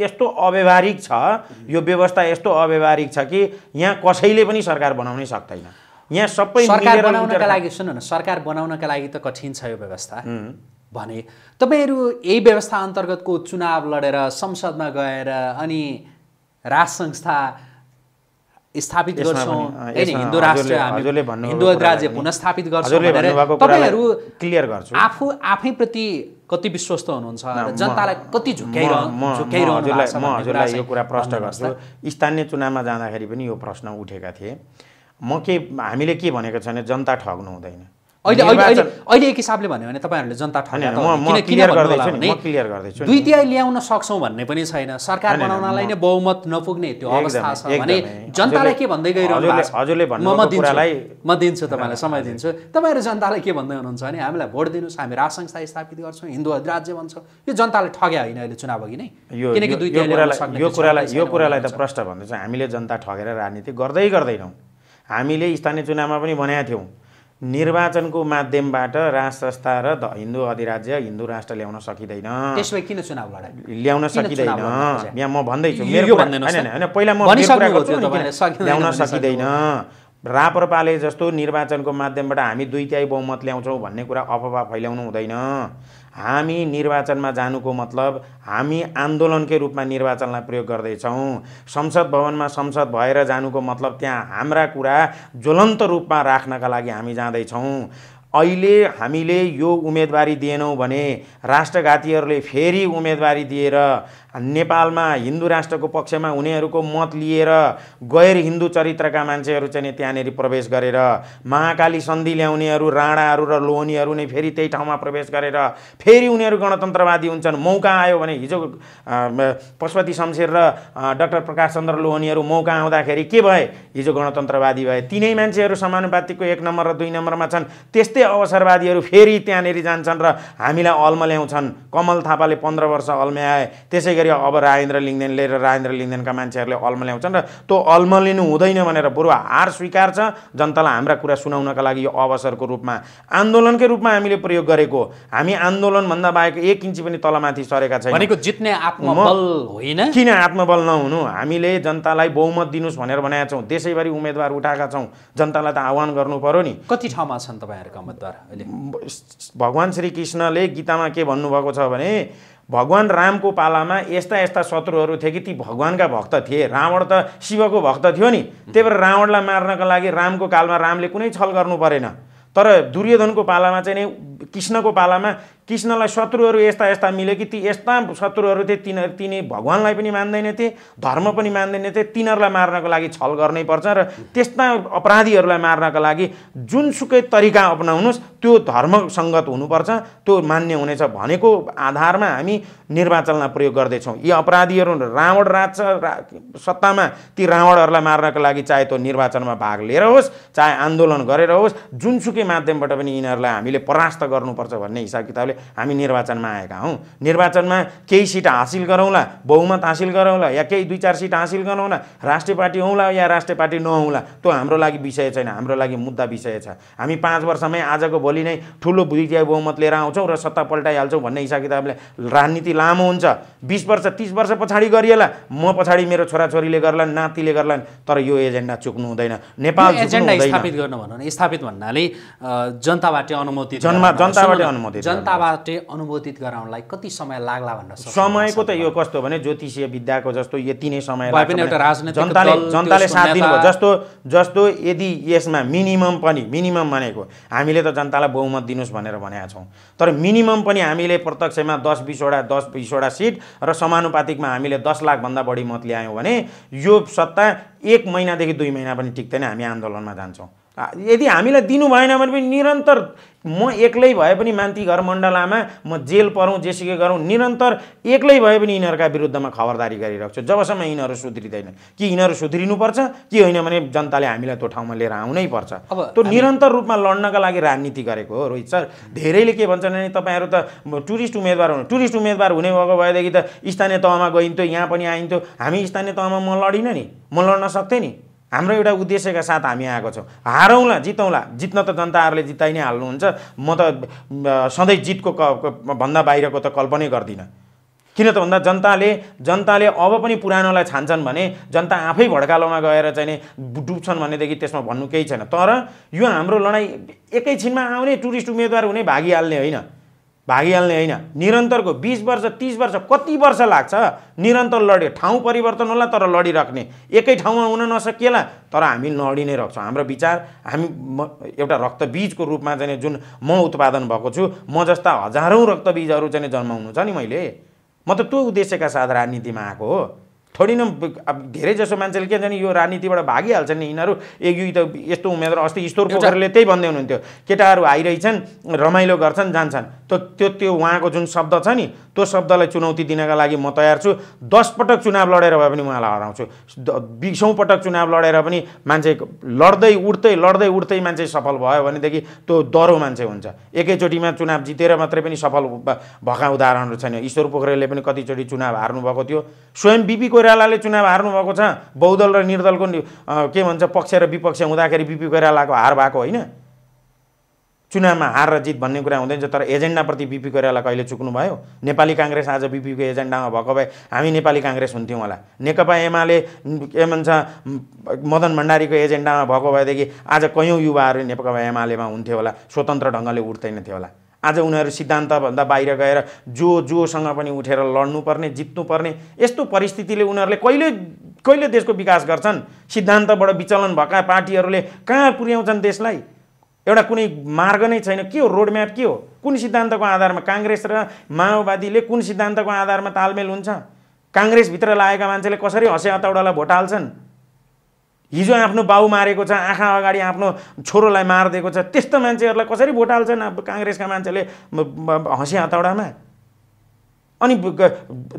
यस्तो अव्यवहारिक छ यो व्यवस्था यस्तो अव्यवहारिक छ कि यहाँ कसैले पनि सरकार बनाउनै सक्दैन यहाँ सबै सरकार बनाउनका लागि सुन्नु न सरकार बनाउनका लागि त कठिन छ यो व्यवस्था भने तपाईँहरू यही व्यवस्था अन्तर्गतको चुनाव लडेर संसदमा गएर अनि राज संस्था स्थापित गर्छौँ होइन हिन्दू राष्ट्र हामी हिन्दू राज्य पुनस्थापित गर्छौँ तपाईँहरू क्लियर गर्छु आफू आफैप्रति कति विश्वस्त हुनुहुन्छ जनतालाई कति म हजुरलाई यो कुरा प्रश्न गर्छु स्थानीय चुनावमा जाँदाखेरि पनि यो प्रश्न उठेका थिए म के हामीले के भनेको छ भने जनता ठग्नु हुँदैन अहिले अहिले अहिले एक हिसाबले भन्यो भने तपाईँहरूले जनता ठग्यो दुई तिहाई ल्याउन सक्छौँ भन्ने पनि छैन सरकार बनाउनलाई नै बहुमत नपुग्ने त्यो अवस्था छ भने जनतालाई के भन्दै गइरहनु म दिन्छु तपाईँलाई समय दिन्छु तपाईँहरू जनतालाई के भन्दै हुनुहुन्छ भने हामीलाई भोट दिनुहोस् हामी राज संस्था स्थापित गर्छौँ हिन्दू अधिराज्य भन्छौँ यो जनताले ठग्या होइन अहिले चुनाव अघि नै किनकि दुई यो कुरालाई यो कुरालाई त प्रष्ट भन्दैछ हामीले जनता ठगेर राजनीति गर्दै गर्दैनौँ हामीले स्थानीय चुनावमा पनि भनेका थियौँ निर्वाचनको माध्यमबाट राष्ट्र संस्था र द हिन्दू अधिराज्य हिन्दू राष्ट्र ल्याउन सकिँदैन त्यसमा किन चुनाव ल्याउन सकिँदैन यहाँ म भन्दैछु मेरो होइन पहिला म ल्याउन सकिँदैन रापरपाले जस्तो निर्वाचनको माध्यमबाट हामी दुई तिहाई बहुमत ल्याउँछौँ भन्ने कुरा अफवाह फैलाउनु हुँदैन हामी निर्वाचनमा जानुको मतलब हामी आन्दोलनकै रूपमा निर्वाचनलाई प्रयोग गर्दैछौँ संसद भवनमा संसद भएर जानुको मतलब त्यहाँ हाम्रा कुरा ज्वलन्त रूपमा राख्नका लागि हामी जाँदैछौँ अहिले हामीले यो उम्मेदवारी दिएनौँ भने राष्ट्रघातीहरूले फेरि उम्मेदवारी दिएर नेपालमा हिन्दू राष्ट्रको पक्षमा उनीहरूको मत लिएर गैर हिन्दू चरित्रका मान्छेहरू चाहिँ त्यहाँनिर प्रवेश गरेर महाकाली सन्धि ल्याउनेहरू राणाहरू र लोहनीहरू नै फेरि त्यही ठाउँमा प्रवेश गरेर फेरि उनीहरू गणतन्त्रवादी हुन्छन् मौका आयो भने हिजो पशुपति शमशेर र डाक्टर प्रकाश चन्द्र लोहनीहरू मौका आउँदाखेरि के भए हिजो गणतन्त्रवादी भए तिनै मान्छेहरू समानुपातिकको एक नम्बर र दुई नम्बरमा छन् त्यस्तै अवसरवादीहरू फेरि त्यहाँनिर जान्छन् र हामीलाई अल्म ल्याउँछन् कमल थापाले पन्ध्र वर्ष अल्म्याए त्यसै गरी फेरि अब राजेन्द्र लिङ्गदेनले र राजेन्द्र लिङ्गदेनका मान्छेहरूले अल्म ल्याउँछन् र त्यो अल्म लिनु हुँदैन भनेर बरु हार स्वीकार छ जनतालाई हाम्रा कुरा सुनाउनका लागि यो अवसरको रूपमा आन्दोलनकै रूपमा हामीले प्रयोग गरेको हामी आन्दोलनभन्दा बाहेक एक इन्ची पनि तलमाथि सरेका छैन भनेको जित्ने आत्मबल होइन किन आत्मबल नहुनु हामीले जनतालाई बहुमत दिनुहोस् भनेर भनेका छौँ देशैभरि उम्मेदवार उठाएका छौँ जनतालाई त आह्वान गर्नु पर्यो नि कति ठाउँमा छन् तपाईँहरूका उम्मेदवार भगवान् श्रीकृष्णले गीतामा के भन्नुभएको छ भने भगवान् रामको पालामा यस्ता यस्ता शत्रुहरू थिए कि ती भगवान्का भक्त थिए रावण त शिवको भक्त थियो नि त्यही भएर रावणलाई मार्नका लागि रामको कालमा रामले कुनै छल गर्नु परेन तर दुर्योधनको पालामा चाहिँ नि कृष्णको पालामा कृष्णलाई शत्रुहरू यस्ता यस्ता मिले कि ती यस्ता शत्रुहरू थिए तिनीहरू तिनी भगवान्लाई पनि मान्दैन थिए धर्म पनि मान्दैन थिए तिनीहरूलाई मार्नको लागि छल गर्नै पर्छ र त्यस्ता अपराधीहरूलाई मार्नको लागि जुनसुकै तरिका अप्नाउनुहोस् त्यो धर्मसङ्गत हुनुपर्छ त्यो मान्य हुनेछ भनेको आधारमा हामी निर्वाचनमा प्रयोग गर्दैछौँ यी अपराधीहरू रावण राज रा, सत्तामा ती रावणहरूलाई मार्नको लागि चाहे त्यो निर्वाचनमा भाग लिएर होस् चाहे आन्दोलन गरेर होस् जुनसुकै माध्यमबाट पनि यिनीहरूलाई हामीले परास्त गर्नुपर्छ भन्ने हिसाब किताबले हामी निर्वाचनमा आएका हौँ निर्वाचनमा केही सिट हासिल गरौँला बहुमत हासिल गरौँला या केही दुई चार सिट हासिल गरौँला राष्ट्रिय पार्टी हौँला या राष्ट्रिय पार्टी नहौँला त्यो हाम्रो लागि विषय छैन हाम्रो लागि मुद्दा विषय छ हामी पाँच वर्षमै आजको भोलि नै ठुलो विजय बहुमत लिएर आउँछौँ र सत्ता पल्टाइहाल्छौँ भन्ने हिसाब किताबले राजनीति लामो हुन्छ बिस वर्ष तिस वर्ष पछाडि गरिएला म पछाडि मेरो छोराछोरीले गर्लान् नातिले गर्लान् तर यो एजेन्डा चुक्नु हुँदैन नेपाल एजेन्डा स्थापित गर्नु भन्नु स्थापित भन्नाले जनताबाट अनुमति जनताबाट अनुमति जनताबाट बाटे अनुमोदित गराउनलाई कति समय लाग्ला भनेर समयको त यो कस्तो भने ज्योतिषीय विद्याको जस्तो यति नै समय जनताले जनताले साथ दिनुभयो जस्तो जस्तो यदि यसमा मिनिमम पनि मिनिमम भनेको हामीले त जनतालाई बहुमत दिनुहोस् भनेर भनेका छौँ तर मिनिमम पनि हामीले प्रत्यक्षमा दस बिसवटा दस बिसवटा सिट र समानुपातिकमा हामीले दस लाखभन्दा बढी मत ल्यायौँ भने यो सत्ता एक महिनादेखि दुई महिना पनि टिक्दैन हामी आन्दोलनमा जान्छौँ यदि हामीलाई दिनु भएन भने पनि निरन्तर म एक्लै भए पनि मान्ती घर मण्डलामा म जेल परौँ जेसुकै गरौँ निरन्तर एक्लै भए पनि यिनीहरूका विरुद्धमा खबरदारी गरिरहेको छु जबसम्म यिनीहरू सुध्रिँदैन कि यिनीहरू सुध्रिनुपर्छ कि होइन भने जनताले हामीलाई त्यो ठाउँमा लिएर आउनै पर्छ अब त्यो निरन्तर रूपमा लड्नका लागि राजनीति गरेको हो रोहित सर धेरैले के भन्छन् भने तपाईँहरू त टुरिस्ट उम्मेदवार हुनु टुरिस्ट उम्मेदवार हुने भएको भएदेखि त स्थानीय तहमा गइन्थ्यो यहाँ पनि आइन्थ्यो हामी स्थानीय तहमा म लडिनँ नि म लड्न सक्थेँ नि हाम्रो एउटा उद्देश्यका साथ हामी आएको छौँ हारौँला जितौँला जित्न त जनताहरूले जिताइ नै हाल्नुहुन्छ म त सधैँ जितको क भन्दा बाहिरको त कल्पनै गर्दिनँ किन त भन्दा जनताले जनताले अब पनि पुरानोलाई छान्छन् भने जनता आफै भड्कालोमा गएर चाहिँ डुब्छन् भनेदेखि त्यसमा भन्नु केही छैन तर यो हाम्रो लडाइँ एकैछिनमा आउने टुरिस्ट उम्मेदवार हुने भागिहाल्ने होइन भागिहाल्ने होइन निरन्तरको बिस वर्ष तिस वर्ष कति वर्ष लाग्छ निरन्तर लड्यो ठाउँ परिवर्तन होला तर लडिराख्ने एकै ठाउँमा हुन नसकिएला तर हामी लडि नै रहेछौँ हाम्रो विचार हामी एउटा रक्तबीजको रूपमा चाहिँ जुन म उत्पादन भएको छु म जस्ता हजारौँ रक्तबीजहरू चाहिँ जन्माउनु छ नि मैले म त त्यो उद्देश्यका साथ राजनीतिमा आएको हो थोरै अब धेरै जसो मान्छेले के जाने यो राजनीतिबाट भागिहाल्छन् नि यिनीहरू एक युई त यस्तो उम्मेद्वार अस्ति ईश्वर पोखरेलले त्यही भन्दै हुनुहुन्थ्यो केटाहरू आइरहेछन् रमाइलो गर्छन् जान्छन् त त्यो त्यो उहाँको जुन शब्द छ नि त्यो शब्दलाई चुनौती दिनका लागि म तयार छु दस पटक चुनाव लडेर भए पनि उहाँलाई हराउँछु बिसौँ पटक चुनाव लडेर पनि मान्छे लड्दै उठ्दै लड्दै उठ्दै मान्छे सफल भयो भनेदेखि त्यो डह्रो मान्छे हुन्छ एकैचोटिमा चुनाव जितेर मात्रै पनि सफल भएका उदाहरणहरू छैन ईश्वर पोखरेलले पनि कतिचोटि चुनाव हार्नुभएको थियो स्वयं बिपी कोइरा कोइरालाले चुनाव भएको छ बहुदल र निर्दलको के भन्छ पक्ष र विपक्ष हुँदाखेरि बिपी कोइरालाको हार भएको होइन चुनावमा हार र जित भन्ने कुरा हुँदैन तर एजेन्डाप्रति बिपी कोइराला कहिले चुक्नु भयो नेपाली काङ्ग्रेस आज बिपीको एजेन्डामा भएको भए हामी नेपाली काङ्ग्रेस हुन्थ्यौँ होला नेकपा एमाले के भन्छ मदन भण्डारीको एजेन्डामा भएको भएदेखि आज कयौँ युवाहरू नेकपा एमालेमा हुन्थ्यो होला स्वतन्त्र ढङ्गले उठ्दैन थियो होला आज उनीहरू सिद्धान्तभन्दा बाहिर गएर जो जोसँग पनि उठेर लड्नुपर्ने जित्नुपर्ने यस्तो परिस्थितिले उनीहरूले कहिले कहिले देशको विकास गर्छन् सिद्धान्तबाट विचलन भएका पार्टीहरूले कहाँ पुर्याउँछन् देशलाई एउटा कुनै मार्ग नै छैन के हो रोडम्याप के हो कुन सिद्धान्तको आधारमा काङ्ग्रेस र माओवादीले कुन सिद्धान्तको आधारमा तालमेल हुन्छ काङ्ग्रेसभित्र लागेका मान्छेले कसरी हँसे हतौडालाई भोट हाल्छन् हिजो आफ्नो बाउ मारेको छ आँखा अगाडि आफ्नो छोरोलाई मारिदिएको छ त्यस्तो मान्छेहरूलाई कसरी भोट हाल्छन् अब काङ्ग्रेसका मान्छेले हँसी हतौडामा अनि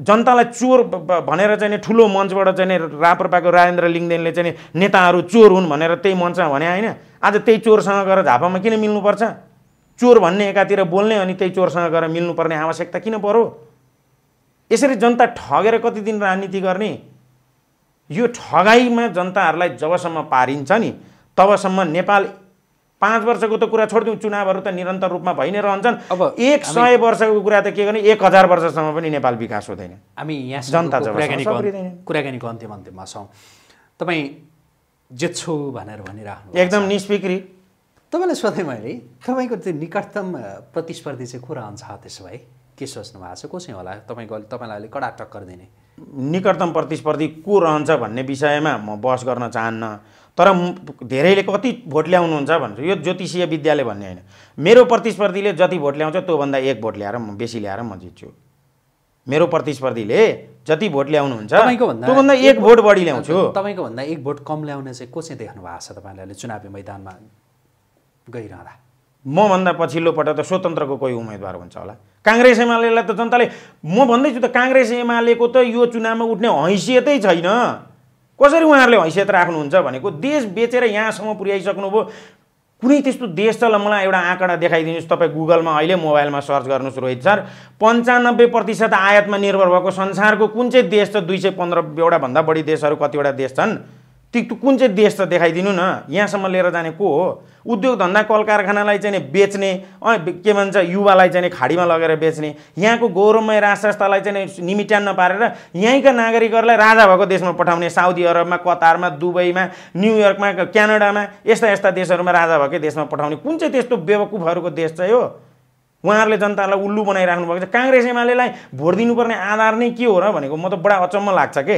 जनतालाई चोर भनेर चाहिँ ठुलो मञ्चबाट चाहिँ राप्रपाको राजेन्द्र लिङ्गदेनले चाहिँ नेताहरू चोर हुन् भनेर त्यही मञ्चमा भने होइन आज त्यही चोरसँग गएर झापामा किन मिल्नुपर्छ चोर भन्ने एकातिर बोल्ने अनि त्यही चोरसँग गएर मिल्नुपर्ने आवश्यकता किन पऱ्यो यसरी जनता ठगेर कति दिन राजनीति गर्ने यो ठगाईमा जनताहरूलाई जबसम्म पारिन्छ नि तबसम्म नेपाल पाँच वर्षको त कुरा छोडिदिउँ चुनावहरू त निरन्तर रूपमा भइ नै रहन्छन् अब एक सय वर्षको कुरा त के गर्ने एक हजार वर्षसम्म पनि नेपाल विकास हुँदैन हामी यहाँ जनता कुराकानीको अन्त्यमा अन्त्यमा छौँ तपाईँ जेत्छु भनेर भनिराख्नु एकदम निस्फिक्री तपाईँलाई सोधेँ मैले तपाईँको त्यो निकटतम प्रतिस्पर्धी चाहिँ को रहन्छ त्यसो भए के सोच्नु भएको छ कसै होला तपाईँको तपाईँलाई अलिक कडा टक्कर दिने निकटतम प्रतिस्पर्धी को रहन्छ भन्ने विषयमा म बहस गर्न चाहन्न तर धेरैले कति भोट ल्याउनुहुन्छ भन्छु यो ज्योतिषीय विद्यालय भन्ने होइन मेरो प्रतिस्पर्धीले जति भोट ल्याउँछ त्योभन्दा एक भोट ल्याएर म बेसी ल्याएर म जित्छु मेरो प्रतिस्पर्धीले जति भोट ल्याउनुहुन्छ त्योभन्दा एक भोट बढी ल्याउँछु तपाईँको भन्दा एक भोट कम ल्याउने चाहिँ को चाहिँ देख्नु भएको छ अहिले चुनावी मैदानमा गइरहँदा मभन्दा पछिल्लो पटक त स्वतन्त्रको कोही उम्मेदवार हुन्छ होला काङ्ग्रेस एमालेलाई त जनताले म भन्दैछु त काङ्ग्रेस एमालेको त यो चुनावमा उठ्ने हैसियतै छैन कसरी उहाँहरूले हैसियत राख्नुहुन्छ भनेको देश बेचेर यहाँसम्म पुर्याइसक्नुभयो कुनै त्यस्तो देश छ ल मलाई एउटा आँकडा देखाइदिनुहोस् तपाईँ गुगलमा अहिले मोबाइलमा सर्च गर्नुहोस् रोहित सर पन्चानब्बे प्रतिशत आयातमा निर्भर भएको संसारको कुन चाहिँ देश छ दुई सय भन्दा बढी देशहरू कतिवटा देश छन् टिकटु कुन चाहिँ देश त देखाइदिनु न यहाँसम्म लिएर जाने को हो उद्योग धन्दा कल कारखानालाई चाहिँ बेच्ने के भन्छ युवालाई चाहिँ खाडीमा लगेर बेच्ने यहाँको गौरवमय संस्थालाई चाहिँ निमिट्यान नपारेर यहीँका नागरिकहरूलाई राजा भएको देशमा पठाउने साउदी अरबमा कतारमा दुबईमा न्युयोर्कमा क्यानाडामा यस्ता यस्ता देशहरूमा राजा भएकै देशमा पठाउने कुन चाहिँ त्यस्तो बेवकुफहरूको देश चाहिँ हो उहाँहरूले जनतालाई उल्लु बनाइराख्नु भएको छ काङ्ग्रेस एमालेलाई भोट दिनुपर्ने आधार नै के हो र भनेको म त बडा अचम्म लाग्छ के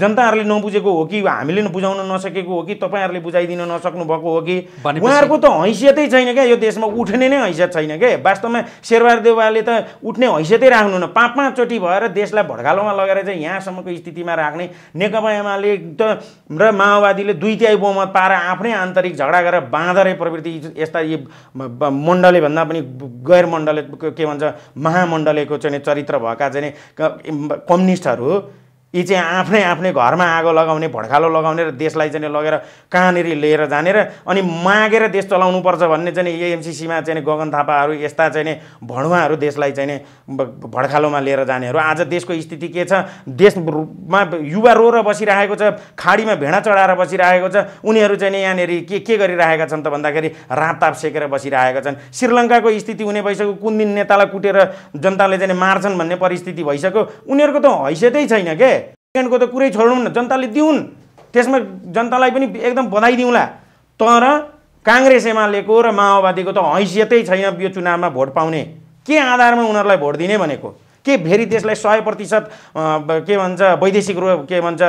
जनताहरूले नबुझेको हो कि हामीले बुझाउन नसकेको हो कि तपाईँहरूले बुझाइदिन नसक्नु भएको हो कि उहाँहरूको त हैसियतै छैन क्या यो देशमा उठ्ने नै हैसियत छैन क्या वास्तवमा शेरबहादुर देवालले त उठ्ने हैसियतै राख्नु राख्नुहुन्न पाँच पाँचचोटि भएर देशलाई भड्कालोमा लगेर चाहिँ यहाँसम्मको स्थितिमा राख्ने नेकपा एमाले त र माओवादीले दुई तिहाई बहुमत पाएर आफ्नै आन्तरिक झगडा गरेर बाँधरे प्रवृत्ति यस्ता यी मण्डले भन्दा पनि गैर मण्डले के भन्छ महामण्डलेको चाहिँ चरित्र भएका चाहिँ कम्युनिस्टहरू यी चाहिँ आफ्नै आफ्नै घरमा आगो लगाउने भड्कालो लगाउने र देशलाई चाहिँ लगेर कहाँनिर लिएर जाने र अनि मागेर देश चलाउनुपर्छ भन्ने चाहिँ एएमसिसीमा चाहिँ गगन थापाहरू यस्ता चाहिँ भणुवाहरू देशलाई चाहिँ भड्कालोमा लिएर जानेहरू आज देशको स्थिति के छ देशमा युवा रोएर बसिरहेको छ खाडीमा भेडा चढाएर बसिरहेको छ उनीहरू चाहिँ यहाँनिर के के गरिरहेका छन् त भन्दाखेरि रापताप सेकेर बसिरहेका छन् श्रीलङ्काको स्थिति हुने भइसक्यो कुन दिन नेतालाई कुटेर जनताले चाहिँ मार्छन् भन्ने परिस्थिति भइसक्यो उनीहरूको त हैसियतै छैन के सेकेन्डको त कुरै छोडौँ न जनताले दिउन् त्यसमा जनतालाई पनि एकदम बधाई दिउँला तर काङ्ग्रेस एमालेको र माओवादीको त हैसियतै छैन यो चुनावमा भोट पाउने के आधारमा उनीहरूलाई भोट दिने भनेको के फेरि त्यसलाई सय प्रतिशत के भन्छ वैदेशिक रूप के भन्छ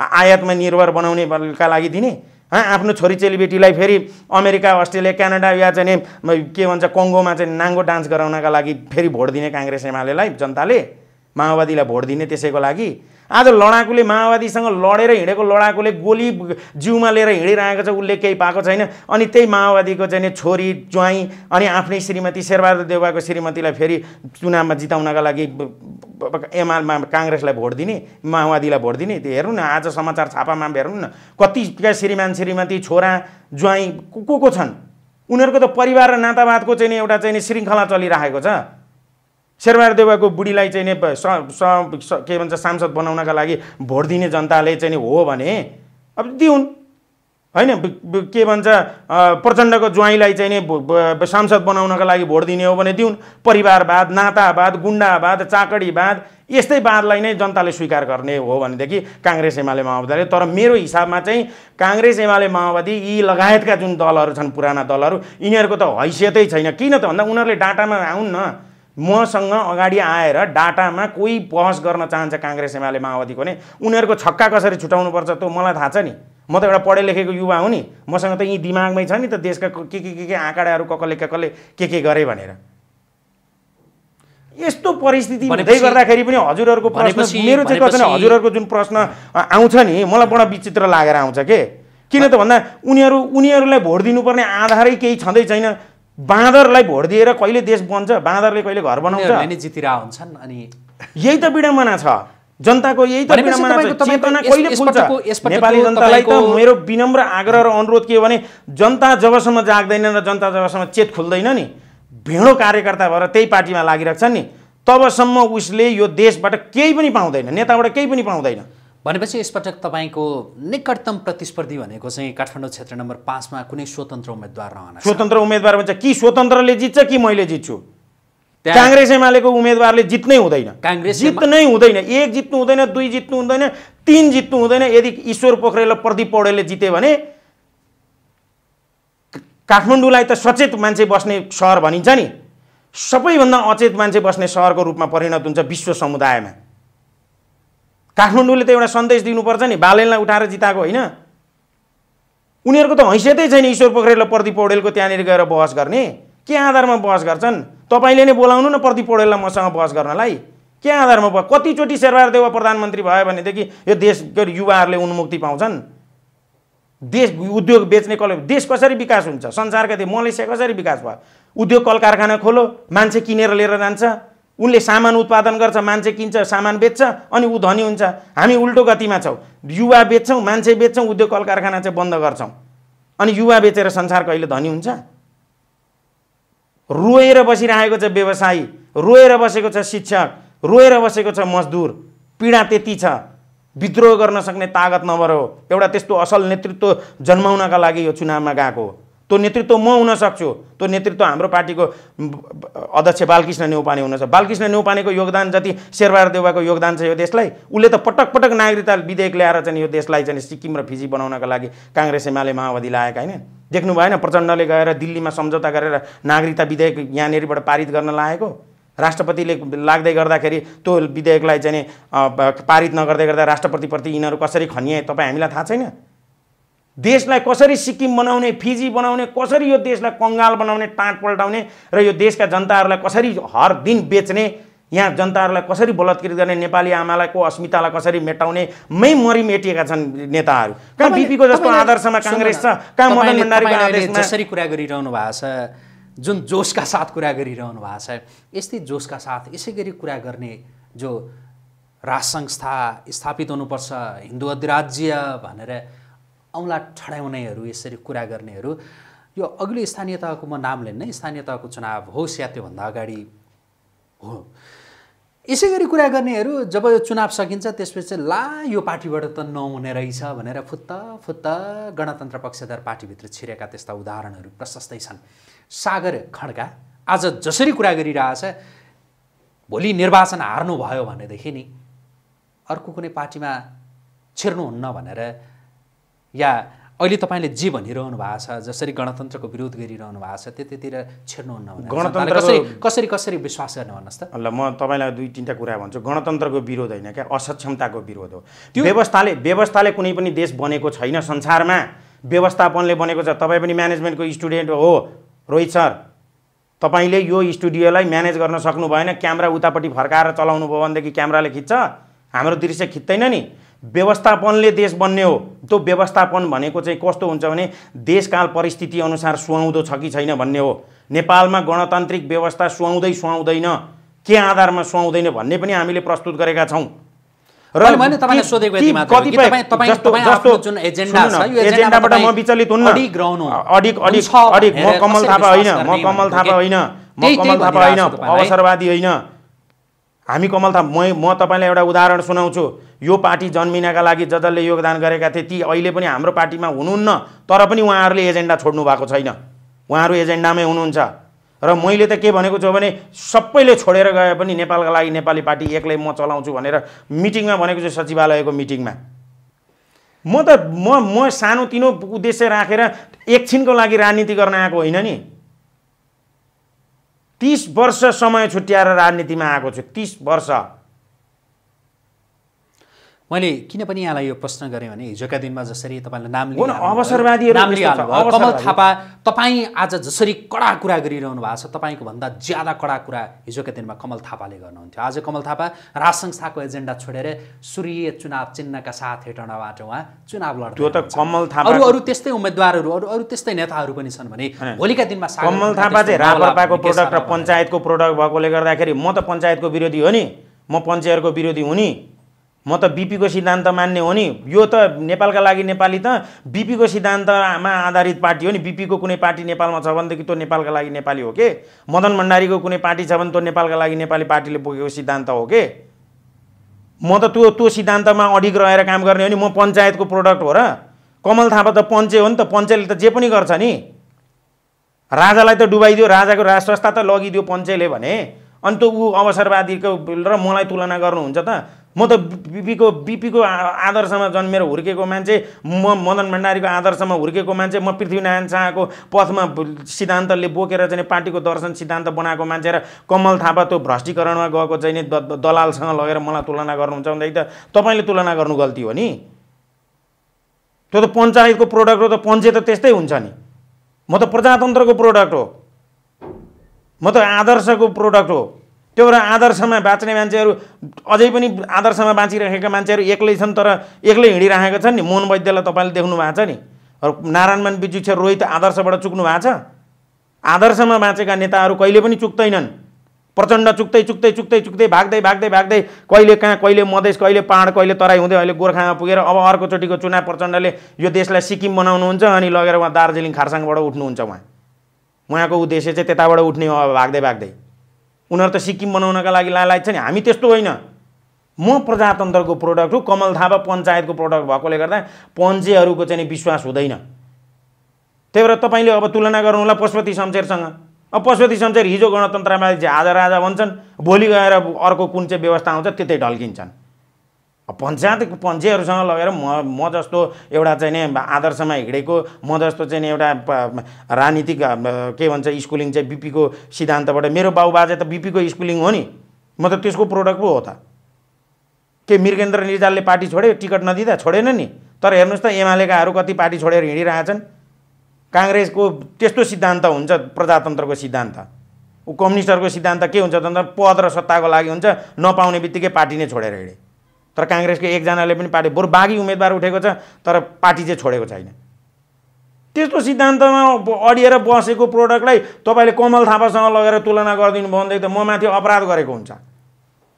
आयातमा निर्भर बनाउनेका लागि दिने आफ्नो छोरी चेलीबेटीलाई फेरि अमेरिका अस्ट्रेलिया क्यानाडा या चाहिँ के भन्छ कङ्गोमा चाहिँ नाङ्गो डान्स गराउनका लागि फेरि भोट दिने काङ्ग्रेस एमालेलाई जनताले माओवादीलाई भोट दिने त्यसैको लागि आज लडाकुले माओवादीसँग लडेर हिँडेको लडाकुले गोली जिउमा लिएर हिँडिरहेको छ उसले केही पाएको छैन अनि त्यही माओवादीको चाहिँ छोरी ज्वाइँ अनि आफ्नै श्रीमती शेरबहादुर देउवाको श्रीमतीलाई फेरि चुनावमा जिताउनका लागि एमालमा काङ्ग्रेसलाई भोट दिने माओवादीलाई भोट दिने त्यो हेर्नु न आज समाचार छापामा हेर्नु न कति श्रीमान श्रीमती छोरा ज्वाइँ को को छन् उनीहरूको त परिवार र नातावादको चाहिँ एउटा चाहिँ श्रृङ्खला चलिरहेको छ शेरबहादुर बुढीलाई चाहिँ नि के भन्छ सांसद बनाउनका लागि भोट दिने जनताले चाहिँ हो भने अब दिउन् होइन के भन्छ प्रचण्डको ज्वाइँलाई चाहिँ नि सांसद बनाउनका लागि भोट दिने हो भने दिउन् परिवारवाद नातावाद गुन्डावाद चाकडीवाद यस्तै वादलाई नै जनताले स्वीकार गर्ने हो भनेदेखि काङ्ग्रेस एमाले माओवादीले तर मेरो हिसाबमा चाहिँ काङ्ग्रेस एमाले माओवादी यी लगायतका जुन दलहरू छन् पुराना दलहरू यिनीहरूको त हैसियतै छैन किन त भन्दा उनीहरूले डाटामा आउन् न मसँग अगाडि आएर डाटामा कोही बहस गर्न चाहन्छ काङ्ग्रेस एमाले माओवादीको नै उनीहरूको छक्का कसरी पर्छ त्यो मलाई थाहा छ नि म त एउटा पढे लेखेको युवा हो नि मसँग त यी दिमागमै छ नि त देशका के के के के आँकडाहरू कसले कसले के के गरे भनेर यस्तो परिस्थिति हुँदै गर्दाखेरि पनि हजुरहरूको प्रश्न मेरो चाहिँ हजुरहरूको जुन प्रश्न आउँछ नि मलाई बडा विचित्र लागेर आउँछ के किन त भन्दा उनीहरू उनीहरूलाई भोट दिनुपर्ने आधारै केही छँदै छैन बाँदरलाई भोट दिएर कहिले देश बन्छ बाँदरले कहिले घर बनाउँछ जितिरह हुन्छन् अनि यही त विडम्बना छ जनताको यही त नेपाली जनतालाई मेरो विनम्र आग्रह र अनुरोध के हो भने जनता जबसम्म जाग्दैन र जनता जबसम्म चेत खुल्दैन नि भेडो कार्यकर्ता भएर त्यही पार्टीमा लागिरहेको छन् नि तबसम्म उसले यो देशबाट केही पनि पाउँदैन नेताबाट केही पनि पाउँदैन भनेपछि यसपटक तपाईँको निकटतम प्रतिस्पर्धी भनेको चाहिँ काठमाडौँ क्षेत्र नम्बर पाँचमा कुनै स्वतन्त्र उम्मेद्वार रहन स्वतन्त्र उम्मेद्वार भन्छ कि स्वतन्त्रले जित्छ कि मैले जित्छु काङ्ग्रेस एमालेको उम्मेद्वारले जित्नै हुँदैन काङ्ग्रेस जित्नै हुँदैन एक जित्नु हुँदैन दुई जित्नु हुँदैन तिन जित्नु हुँदैन यदि ईश्वर पोखरेल र प्रदीप पौडेलले जित्यो भने काठमाडौँलाई त सचेत मान्छे बस्ने सहर भनिन्छ नि सबैभन्दा अचेत मान्छे बस्ने सहरको रूपमा परिणत हुन्छ विश्व समुदायमा काठमाडौँले त एउटा सन्देश दिनुपर्छ नि बालेनलाई उठाएर जिताएको होइन उनीहरूको त हैसियतै छैन ईश्वर पोखरेल र प्रदीप पौडेलको त्यहाँनिर गएर बहस गर्ने के आधारमा बहस गर्छन् तपाईँले नै बोलाउनु न प्रदीप पौडेललाई मसँग बहस गर्नलाई के आधारमा भयो कतिचोटि देवा प्रधानमन्त्री भयो भनेदेखि यो देशको युवाहरूले उन्मुक्ति पाउँछन् देश उद्योग बेच्ने कल देश कसरी विकास हुन्छ संसारका देश मलेसिया कसरी विकास भयो उद्योग कल कारखाना खोलो मान्छे किनेर लिएर जान्छ उनले सामान उत्पादन गर्छ मान्छे किन्छ सामान बेच्छ अनि ऊ धनी हुन्छ हामी उल्टो गतिमा छौँ युवा बेच्छौँ मान्छे बेच्छौँ उद्योग कल कारखाना चाहिँ बन्द गर्छौँ अनि युवा बेचेर संसार कहिले धनी हुन्छ रोएर बसिरहेको छ व्यवसायी रोएर बसेको छ शिक्षक रोएर बसेको छ मजदुर पीडा त्यति छ विद्रोह गर्न सक्ने तागत नभएर हो एउटा त्यस्तो असल नेतृत्व जन्माउनका लागि यो चुनावमा गएको हो त्यो नेतृत्व म हुनसक्छु त्यो नेतृत्व हाम्रो पार्टीको अध्यक्ष बालकृष्ण न्युपाने हुनसक्छ बालकृष्ण न्युपानेको योगदान जति शेरबार देउवाको योगदान छ यो देशलाई उसले त पटक पटक नागरिकता विधेयक ल्याएर चाहिँ यो देशलाई चाहिँ सिक्किम र फिजी बनाउनका लागि काङ्ग्रेस एमाले माओवादी लगाएका होइन देख्नु भएन प्रचण्डले गएर दिल्लीमा सम्झौता गरेर नागरिकता विधेयक यहाँनिरबाट पारित गर्न लागेको राष्ट्रपतिले लाग्दै गर्दाखेरि त्यो विधेयकलाई चाहिँ पारित नगर्दै गर्दा राष्ट्रपतिप्रति यिनीहरू कसरी खनिए तपाईँ हामीलाई थाहा छैन देशलाई कसरी सिक्किम बनाउने फिजी बनाउने कसरी यो देशलाई कङ्गाल बनाउने टाँट पल्टाउने र यो देशका जनताहरूलाई कसरी हर दिन बेच्ने यहाँ जनताहरूलाई कसरी बलात्कृत गर्ने नेपाली आमालाई को अस्मितालाई कसरी मेटाउने मै मरिमेटिएका छन् नेताहरू कहाँ बिपीको जस्तो आदर्शमा काङ्ग्रेस छ कहाँ मदन भण्डारीको जसरी कुरा गरिरहनु भएको छ जुन जोसका साथ कुरा गरिरहनु भएको छ यस्तै जोसका साथ यसै गरी कुरा गर्ने जो राज संस्था स्थापित हुनुपर्छ हिन्दू अधिराज्य भनेर औँला ठडाउनेहरू यसरी कुरा गर्नेहरू यो अघिल्लो स्थानीय तहको म नाम लिन्न स्थानीय तहको चुनाव होस् या त्योभन्दा अगाडि हो यसै गरी कुरा गर्नेहरू जब यो चुनाव सकिन्छ त्यसपछि चाहिँ ला यो पार्टीबाट त नहुने रहेछ भनेर फुत्त फुत्त गणतन्त्र पक्षधर पार्टीभित्र छिरेका त्यस्ता उदाहरणहरू प्रशस्तै छन् सागर खड्का आज जसरी कुरा गरिरहेछ भोलि निर्वाचन हार्नुभयो भनेदेखि नि अर्को कुनै पार्टीमा छिर्नुहुन्न भनेर या अहिले तपाईँले जे भनिरहनु भएको छ जसरी गणतन्त्रको विरोध गरिरहनु भएको छ त्यतातिर छिर्नुहुन्न गणतन्त्र कसरी कसरी कसरी विश्वास गर्नु भन्नुहोस् त ल म तपाईँलाई दुई तिनवटा कुरा भन्छु गणतन्त्रको विरोध होइन क्या असक्षमताको विरोध हो त्यो व्यवस्थाले व्यवस्थाले कुनै पनि देश बनेको छैन संसारमा व्यवस्थापनले बनेको छ तपाईँ पनि म्यानेजमेन्टको स्टुडेन्ट हो रोहित सर तपाईँले यो स्टुडियोलाई म्यानेज गर्न सक्नु भएन क्यामरा उतापट्टि फर्काएर चलाउनु भयो भनेदेखि क्यामराले खिच्छ हाम्रो दृश्य खिच्दैन नि व्यवस्थापनले देश बन्ने हो त्यो व्यवस्थापन भनेको चाहिँ कस्तो हुन्छ भने देशकाल परिस्थिति अनुसार सुहाउँदो छ कि छैन भन्ने हो नेपालमा गणतान्त्रिक व्यवस्था सुहाउँदै सुहाउँदैन के आधारमा सुहाउँदैन भन्ने पनि हामीले प्रस्तुत गरेका छौँ र एजेन्डाबाट म विचलित हुन्न अडिक अडिक अडिक म कमल थापा होइन म कमल थापा होइन म कमल थापा होइन अवसरवादी होइन हामी कमल थापा म म तपाईँलाई एउटा उदाहरण सुनाउँछु यो पार्टी जन्मिनका लागि जसले योगदान गरेका थिए ती अहिले पनि हाम्रो पार्टीमा हुनुहुन्न तर पनि उहाँहरूले एजेन्डा छोड्नु भएको छैन उहाँहरू एजेन्डामै हुनुहुन्छ र मैले त के भनेको छु भने सबैले छोडेर गए पनि नेपालका लागि नेपाली पार्टी एक्लै म चलाउँछु भनेर मिटिङमा भनेको छु सचिवालयको मिटिङमा म त म म सानोतिनो उद्देश्य राखेर एकछिनको लागि राजनीति गर्न आएको होइन नि तिस वर्ष समय छुट्याएर राजनीतिमा आएको छु तिस वर्ष मैले किन पनि यहाँलाई यो प्रश्न गरेँ भने हिजोका दिनमा जसरी तपाईँले नाम अवसरवादी नाम कमल थापा तपाईँ आज जसरी कडा कुरा गरिरहनु भएको छ तपाईँको भन्दा ज्यादा कडा कुरा हिजोका दिनमा कमल थापाले गर्नुहुन्थ्यो आज कमल थापा राज संस्थाको एजेन्डा छोडेर सूर्य चुनाव चिन्हका साथ हेटनाबाट उहाँ चुनाव लड्नु त्यो त कमल थापा अरू अरू त्यस्तै उम्मेद्वारहरू अरू अरू त्यस्तै नेताहरू पनि छन् भने भोलिका दिनमा कमल थापा चाहिँ प्रोडक्ट र पञ्चायतको प्रोडक्ट भएकोले गर्दाखेरि म त पञ्चायतको विरोधी हो नि म पञ्चायतको विरोधी हुँ नि म त बिपीको सिद्धान्त मान्ने हो नि यो त नेपालका लागि नेपाली त बिपीको सिद्धान्तमा आधारित पार्टी हो नि बिपीको कुनै पार्टी नेपालमा छ भनेदेखि त्यो नेपालका लागि नेपाली हो के मदन भण्डारीको कुनै पार्टी छ भने त्यो नेपालका लागि नेपाली पार्टीले बोकेको सिद्धान्त हो के म त त्यो त्यो सिद्धान्तमा अडिग रहेर काम गर्ने हो नि म पञ्चायतको प्रोडक्ट हो र कमल थापा त पञ्चे हो नि त पञ्चेले त जे पनि गर्छ नि राजालाई त डुबाइदियो राजाको राज संस्था त लगिदियो पञ्चेले भने अनि त्यो ऊ अवसरवादीको र मलाई तुलना गर्नुहुन्छ त म त बिपीको बिपीको आदर्शमा जन्मेर हुर्केको मान्छे म मदन भण्डारीको आदर्शमा हुर्केको मान्छे म पृथ्वीनारायण शाहको पथमा सिद्धान्तले बोकेर चाहिँ पार्टीको दर्शन सिद्धान्त बनाएको मान्छे र कमल थापा त्यो भ्रष्टीकरणमा गएको चाहिँ नि दलालसँग लगेर मलाई तुलना गर्नुहुन्छ भनेदेखि त तपाईँले तुलना गर्नु गल्ती हो नि त्यो त पञ्चायतको प्रोडक्ट हो त पञ्चे त त्यस्तै हुन्छ नि म त प्रजातन्त्रको प्रोडक्ट हो म त आदर्शको प्रोडक्ट हो त्यो भएर आदर्शमा बाँच्ने मान्छेहरू अझै पनि आदर्शमा बाँचिराखेका मान्छेहरू एक्लै छन् तर एक्लै हिँडिराखेका छन् नि मोहन वैद्यलाई तपाईँले देख्नु भएको छ नि नारायणमान विजुक्ष रोहित आदर्शबाट चुक्नु भएको छ आदर्शमा बाँचेका नेताहरू कहिले पनि चुक्दैनन् प्रचण्ड चुक्दै चुक्दै चुक्दै चुक्दै भाग्दै भाग्दै भाग्दै कहिले कहाँ कहिले मधेस कहिले पाहाड कहिले तराई हुँदै अहिले गोर्खामा पुगेर अब अर्कोचोटिको चुनाव प्रचण्डले यो देशलाई सिक्किम बनाउनुहुन्छ अनि लगेर उहाँ दार्जिलिङ खारसाङबाट उठ्नुहुन्छ उहाँ उहाँको उद्देश्य चाहिँ त्यताबाट उठ्ने हो अब भाग्दै भाग्दै उनीहरू त सिक्किम बनाउनका लागि लालायत छ नि हामी त्यस्तो होइन म प्रजातन्त्रको प्रोडक्ट हो कमल थापा पञ्चायतको प्रोडक्ट भएकोले गर्दा पञ्चेहरूको चाहिँ विश्वास हुँदैन त्यही भएर तपाईँले अब तुलना गर्नुहोला पशुपति शमशेरसँग अब पशुपति शमशेर हिजो गणतन्त्रमा आज राजा भन्छन् भोलि गएर अर्को कुन चाहिँ व्यवस्था आउँछ त्यतै ढल्किन्छन् पञ्चायतको पञ्चेहरूसँग लगेर म म जस्तो एउटा चाहिँ नि आदर्शमा हिँडेको म जस्तो चाहिँ नि एउटा राजनीतिक के भन्छ स्कुलिङ चाहिँ बिपीको सिद्धान्तबाट मेरो बाउबाजे त बिपीको स्कुलिङ हो नि म त त्यसको प्रोडक्ट पो हो त के मृगेन्द्र निर्जालले पार्टी छोड्यो टिकट नदिँदा छोडेन नि तर हेर्नुहोस् त एमालेकाहरू कति पार्टी छोडेर हिँडिरहेछन् काङ्ग्रेसको त्यस्तो सिद्धान्त हुन्छ प्रजातन्त्रको सिद्धान्त ऊ कम्युनिस्टहरूको सिद्धान्त के हुन्छ त पद र सत्ताको लागि हुन्छ नपाउने बित्तिकै पार्टी नै छोडेर हिँडे तर काङ्ग्रेसको एकजनाले पनि पार्टी बरु बाघी उम्मेदवार उठेको छ तर पार्टी चाहिँ छोडेको छैन त्यस्तो सिद्धान्तमा अडिएर बसेको प्रोडक्टलाई तपाईँले कमल थापासँग लगेर तुलना गरिदिनु भयो भनेदेखि त म माथि अपराध गरेको हुन्छ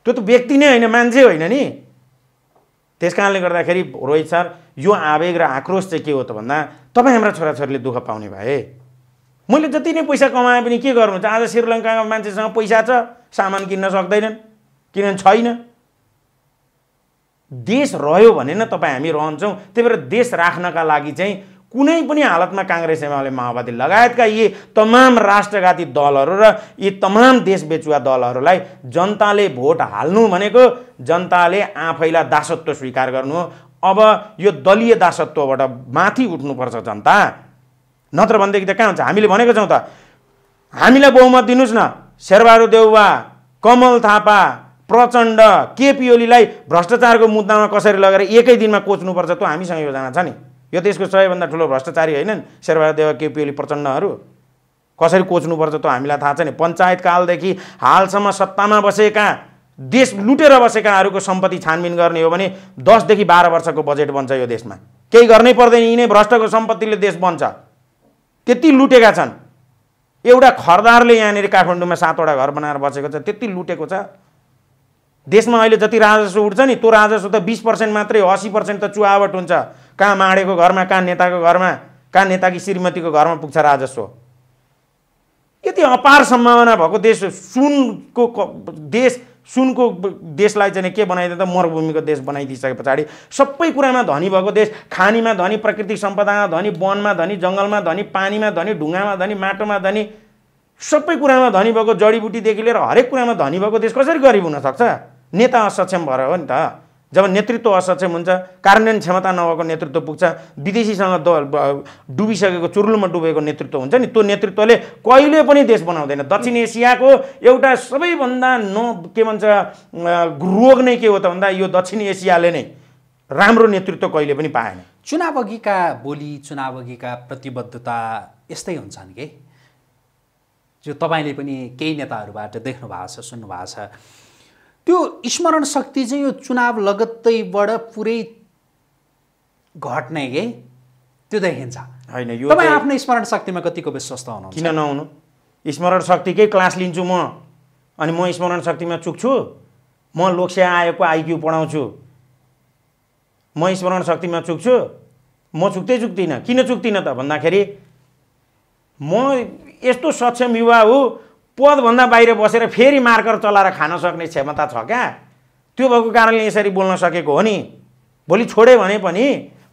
त्यो त व्यक्ति नै होइन मान्छे होइन नि त्यस कारणले गर्दाखेरि रोहित सर यो आवेग र आक्रोश चाहिँ के हो त भन्दा तपाईँ हाम्रा छोराछोरीले दुःख पाउने भए मैले जति नै पैसा कमाए पनि के गर्नुहुन्छ आज श्रीलङ्काको मान्छेसँग पैसा छ सामान किन्न सक्दैनन् किनभने छैन देश रह्यो भने न तपाईँ हामी रहन्छौँ त्यही भएर देश राख्नका लागि चाहिँ कुनै पनि हालतमा काङ्ग्रेस एमाले माओवादी लगायतका यी तमाम राष्ट्रघाती दलहरू र यी तमाम देश बेचुवा दलहरूलाई जनताले भोट हाल्नु भनेको जनताले आफैलाई दासत्व स्वीकार गर्नु हो अब यो दलीय दासत्वबाट माथि उठ्नुपर्छ जनता नत्र भनेदेखि त कहाँ हुन्छ हामीले भनेको छौँ त हामीलाई बहुमत दिनुहोस् न शेरबहादुर देउवा कमल थापा प्रचण्ड केपी ओलीलाई भ्रष्टाचारको मुद्दामा कसरी लगेर एकै दिनमा कोच्नुपर्छ त्यो हामीसँग योजना छ नि यो देशको सबैभन्दा ठुलो भ्रष्टाचारी होइनन् शेरबहादेव केपी ओली प्रचण्डहरू कसरी कोच्नुपर्छ त्यो हामीलाई थाहा छ नि कालदेखि हालसम्म सत्तामा बसेका देश लुटेर बसेकाहरूको सम्पत्ति छानबिन गर्ने हो भने दसदेखि बाह्र वर्षको बजेट बन्छ यो देशमा केही गर्नै पर्दैन यिनै भ्रष्टको सम्पत्तिले देश बन्छ त्यति लुटेका छन् एउटा खरदारले यहाँनिर काठमाडौँमा सातवटा घर बनाएर बसेको छ त्यति लुटेको छ देशमा अहिले जति राजस्व उठ्छ नि त्यो राजस्व त बिस पर्सेन्ट मात्रै हो असी पर्सेन्ट त चुहावट हुन्छ कहाँ माडेको घरमा कहाँ नेताको घरमा कहाँ नेताकी श्रीमतीको घरमा पुग्छ राजस्व यति अपार सम्भावना भएको देश सुनको देश सुनको देशलाई चाहिँ के बनाइदिन्छ मरुभूमिको देश बनाइदिइसके पछाडि सबै कुरामा धनी भएको देश खानीमा धनी प्राकृतिक सम्पदामा धनी वनमा धनी जङ्गलमा धनी पानीमा धनी ढुङ्गामा धनी माटोमा धनी सबै कुरामा धनी भएको जडीबुटीदेखि लिएर हरेक कुरामा धनी भएको देश कसरी गरिब हुनसक्छ नेता असक्षम भएर हो नि त जब नेतृत्व असक्षम हुन्छ कार्यान्वयन क्षमता नभएको नेतृत्व पुग्छ विदेशीसँग डुबिसकेको चुर्लुमा डुबेको नेतृत्व हुन्छ नि त्यो नेतृत्वले कहिले पनि देश बनाउँदैन दक्षिण एसियाको एउटा सबैभन्दा नो के भन्छ रोग नै के हो त भन्दा यो दक्षिण एसियाले नै राम्रो नेतृत्व कहिले पनि पाएन चुनाव अघिका बोली चुनाव अघिका प्रतिबद्धता यस्तै हुन्छन् कि जो तपाईँले पनि केही नेताहरूबाट देख्नु भएको छ सुन्नु भएको छ त्यो स्मरण शक्ति चाहिँ यो चुनाव लगत्तैबाट पुरै घट्ने के त्यो देखिन्छ होइन यो तपाईँ आफ्नो स्मरण शक्तिमा कतिको विश्वस्त हुनु किन नहुनु स्मरण शक्तिकै क्लास लिन्छु म अनि म स्मरण शक्तिमा चुक्छु म लोकसेवा आयोगको आइक्यू पढाउँछु म स्मरण शक्तिमा चुक्छु म चुक्दै चुक्दिनँ किन चुक्दिनँ त भन्दाखेरि म यस्तो सक्षम युवा हो पदभन्दा बाहिर बसेर फेरि मार्कर चलाएर खान सक्ने क्षमता छ क्या त्यो भएको कारणले यसरी बोल्न सकेको हो नि भोलि छोड्यो भने पनि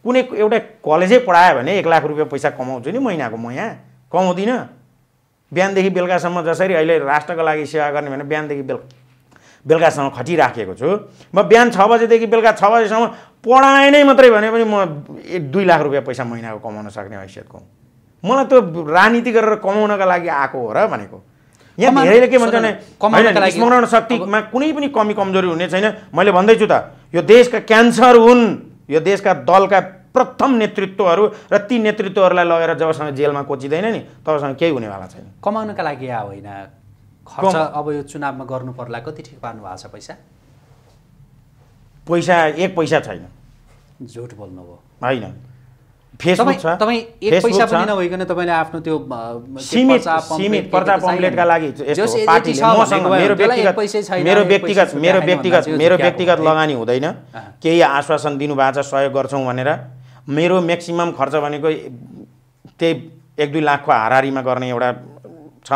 कुनै एउटा कलेजै पढायो भने एक लाख रुपियाँ पैसा कमाउँछु नि महिनाको म यहाँ कमाउँदिनँ बिहानदेखि बेलुकासम्म जसरी अहिले राष्ट्रको लागि सेवा गर्ने भने बिहानदेखि बेल बेलुकासम्म खटिराखेको छु म बिहान छ बजेदेखि बेलुका छ बजीसम्म पढाए नै मात्रै भने पनि म दुई लाख रुपियाँ पैसा महिनाको कमाउन सक्ने हैसियतको मलाई त्यो राजनीति गरेर कमाउनका लागि आएको हो र भनेको यहाँ धेरैले के भन्छ भने स्मरण शक्तिमा कुनै पनि कमी कमजोरी हुने छैन मैले भन्दैछु त यो देशका क्यान्सर हुन् यो देशका दलका प्रथम नेतृत्वहरू र ती नेतृत्वहरूलाई लगेर जबसँग जेलमा कोचिँदैन नि तबसँग केही हुनेवाला छैन कमाउनका लागि आ होइन खर्च अब यो चुनावमा गर्नु पर्ला कति ठिक पार्नु भएको छ पैसा पैसा एक पैसा छैन झुट बोल्नुभयो होइन एक पैसा त्यो लागि मेरो व्यक्तिगत मेरो लगानी हुँदैन केही आश्वासन दिनुभएको छ सहयोग गर्छौँ भनेर मेरो मेक्सिमम खर्च भनेको त्यही एक दुई लाखको हारिमा गर्ने एउटा छ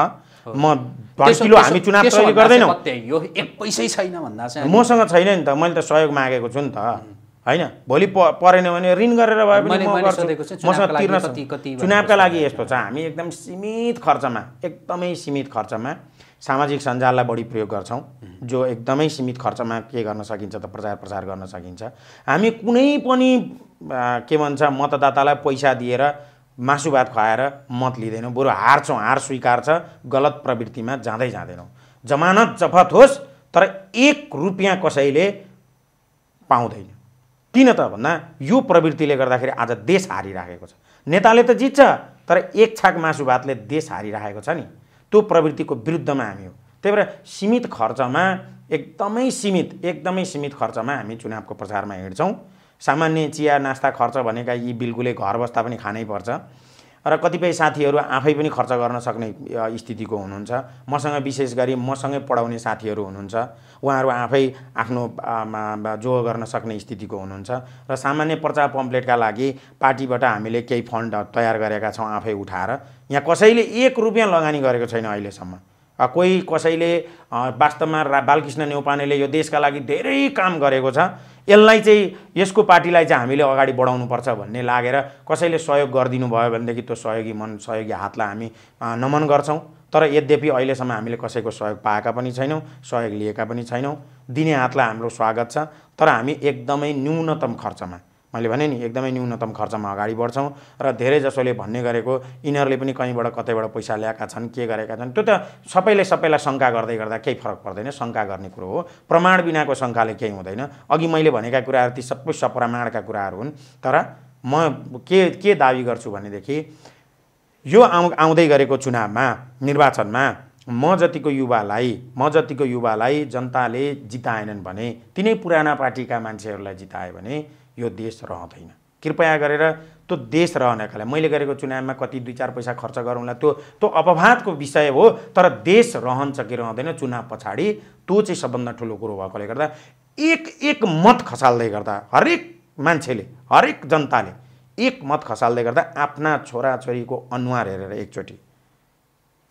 म किलो हामी चुनाव सहयोग गर्दैनौँ मसँग छैन नि त मैले त सहयोग मागेको छु नि त होइन भोलि प परेन भने ऋण गरेर भए पनि मसँग तिर्न चुनावका लागि यस्तो छ हामी एकदम सीमित खर्चमा एकदमै सीमित खर्चमा सामाजिक सञ्जाललाई बढी प्रयोग गर्छौँ जो एकदमै सीमित खर्चमा के गर्न सकिन्छ त प्रचार प्रसार गर्न सकिन्छ हामी कुनै पनि के भन्छ मतदातालाई पैसा दिएर मासु भात खुवाएर मत लिँदैनौँ बरु हार्छौँ हार स्वीकार छ गलत प्रवृत्तिमा जाँदै जाँदैनौँ जमानत जफत होस् तर एक रुपियाँ कसैले पाउँदैन किन त भन्दा यो प्रवृत्तिले गर्दाखेरि आज देश हारिराखेको छ नेताले त जित्छ तर एक छाक मासु भातले देश हारिराखेको छ नि त्यो प्रवृत्तिको विरुद्धमा हामी हो त्यही भएर सीमित खर्चमा एकदमै सीमित एकदमै सीमित खर्चमा हामी चुनावको प्रचारमा हिँड्छौँ सामान्य चिया नास्ता खर्च भनेका यी बिल्कुलै घर बस्दा पनि खानै पर्छ र कतिपय साथीहरू आफै पनि खर्च गर्न सक्ने स्थितिको हुनुहुन्छ मसँग विशेष गरी मसँगै पढाउने साथीहरू हुनुहुन्छ उहाँहरू आफै आफ्नो जो गर्न सक्ने स्थितिको हुनुहुन्छ र सामान्य प्रचार पम्प्लेटका लागि पार्टीबाट हामीले केही फन्ड तयार गरेका छौँ आफै उठाएर यहाँ कसैले एक रुपियाँ लगानी गरेको छैन अहिलेसम्म कोही कसैले वास्तवमा रा बालकृष्ण नेउपानेले यो देशका लागि धेरै काम गरेको छ यसलाई चाहिँ यसको पार्टीलाई चाहिँ हामीले अगाडि बढाउनुपर्छ भन्ने लागेर कसैले सहयोग गरिदिनु भयो भनेदेखि त्यो सहयोगी मन सहयोगी हातलाई हामी नमन गर्छौँ तर यद्यपि अहिलेसम्म हामीले कसैको सहयोग पाएका पनि छैनौँ सहयोग लिएका पनि छैनौँ दिने हातलाई हाम्रो स्वागत छ तर हामी एकदमै न्यूनतम खर्चमा मैले भने नि एकदमै न्यूनतम खर्चमा अगाडि बढ्छौँ र धेरै जसोले भन्ने गरेको यिनीहरूले पनि कहीँबाट कतैबाट पैसा ल्याएका छन् के गरेका छन् त्यो त सबैले सबैलाई शङ्का गर्दै गर्दा केही फरक पर्दैन शङ्का गर्ने कुरो हो प्रमाण बिनाको शङ्काले केही हुँदैन अघि मैले भनेका कुराहरू ती सबै सप्रमाणका कुराहरू हुन् तर म के के दावी गर्छु भनेदेखि यो आउ आउँदै गरेको चुनावमा निर्वाचनमा म जतिको युवालाई म जतिको युवालाई जनताले जिताएनन् भने तिनै पुराना पार्टीका मान्छेहरूलाई जिताए भने यो देश रहँदैन कृपया गरेर त्यो देश रहनका लागि मैले गरेको चुनावमा कति दुई चार पैसा खर्च गरौँला त्यो त्यो अपवादको विषय हो तर देश रहन्छ कि रहँदैन चुनाव पछाडि त्यो चाहिँ सबभन्दा ठुलो कुरो भएकोले गर्दा एक एक मत खसाल्दै गर्दा हरेक मान्छेले हरेक जनताले एक मत खसाल्दै गर्दा आफ्ना छोराछोरीको अनुहार हेरेर एकचोटि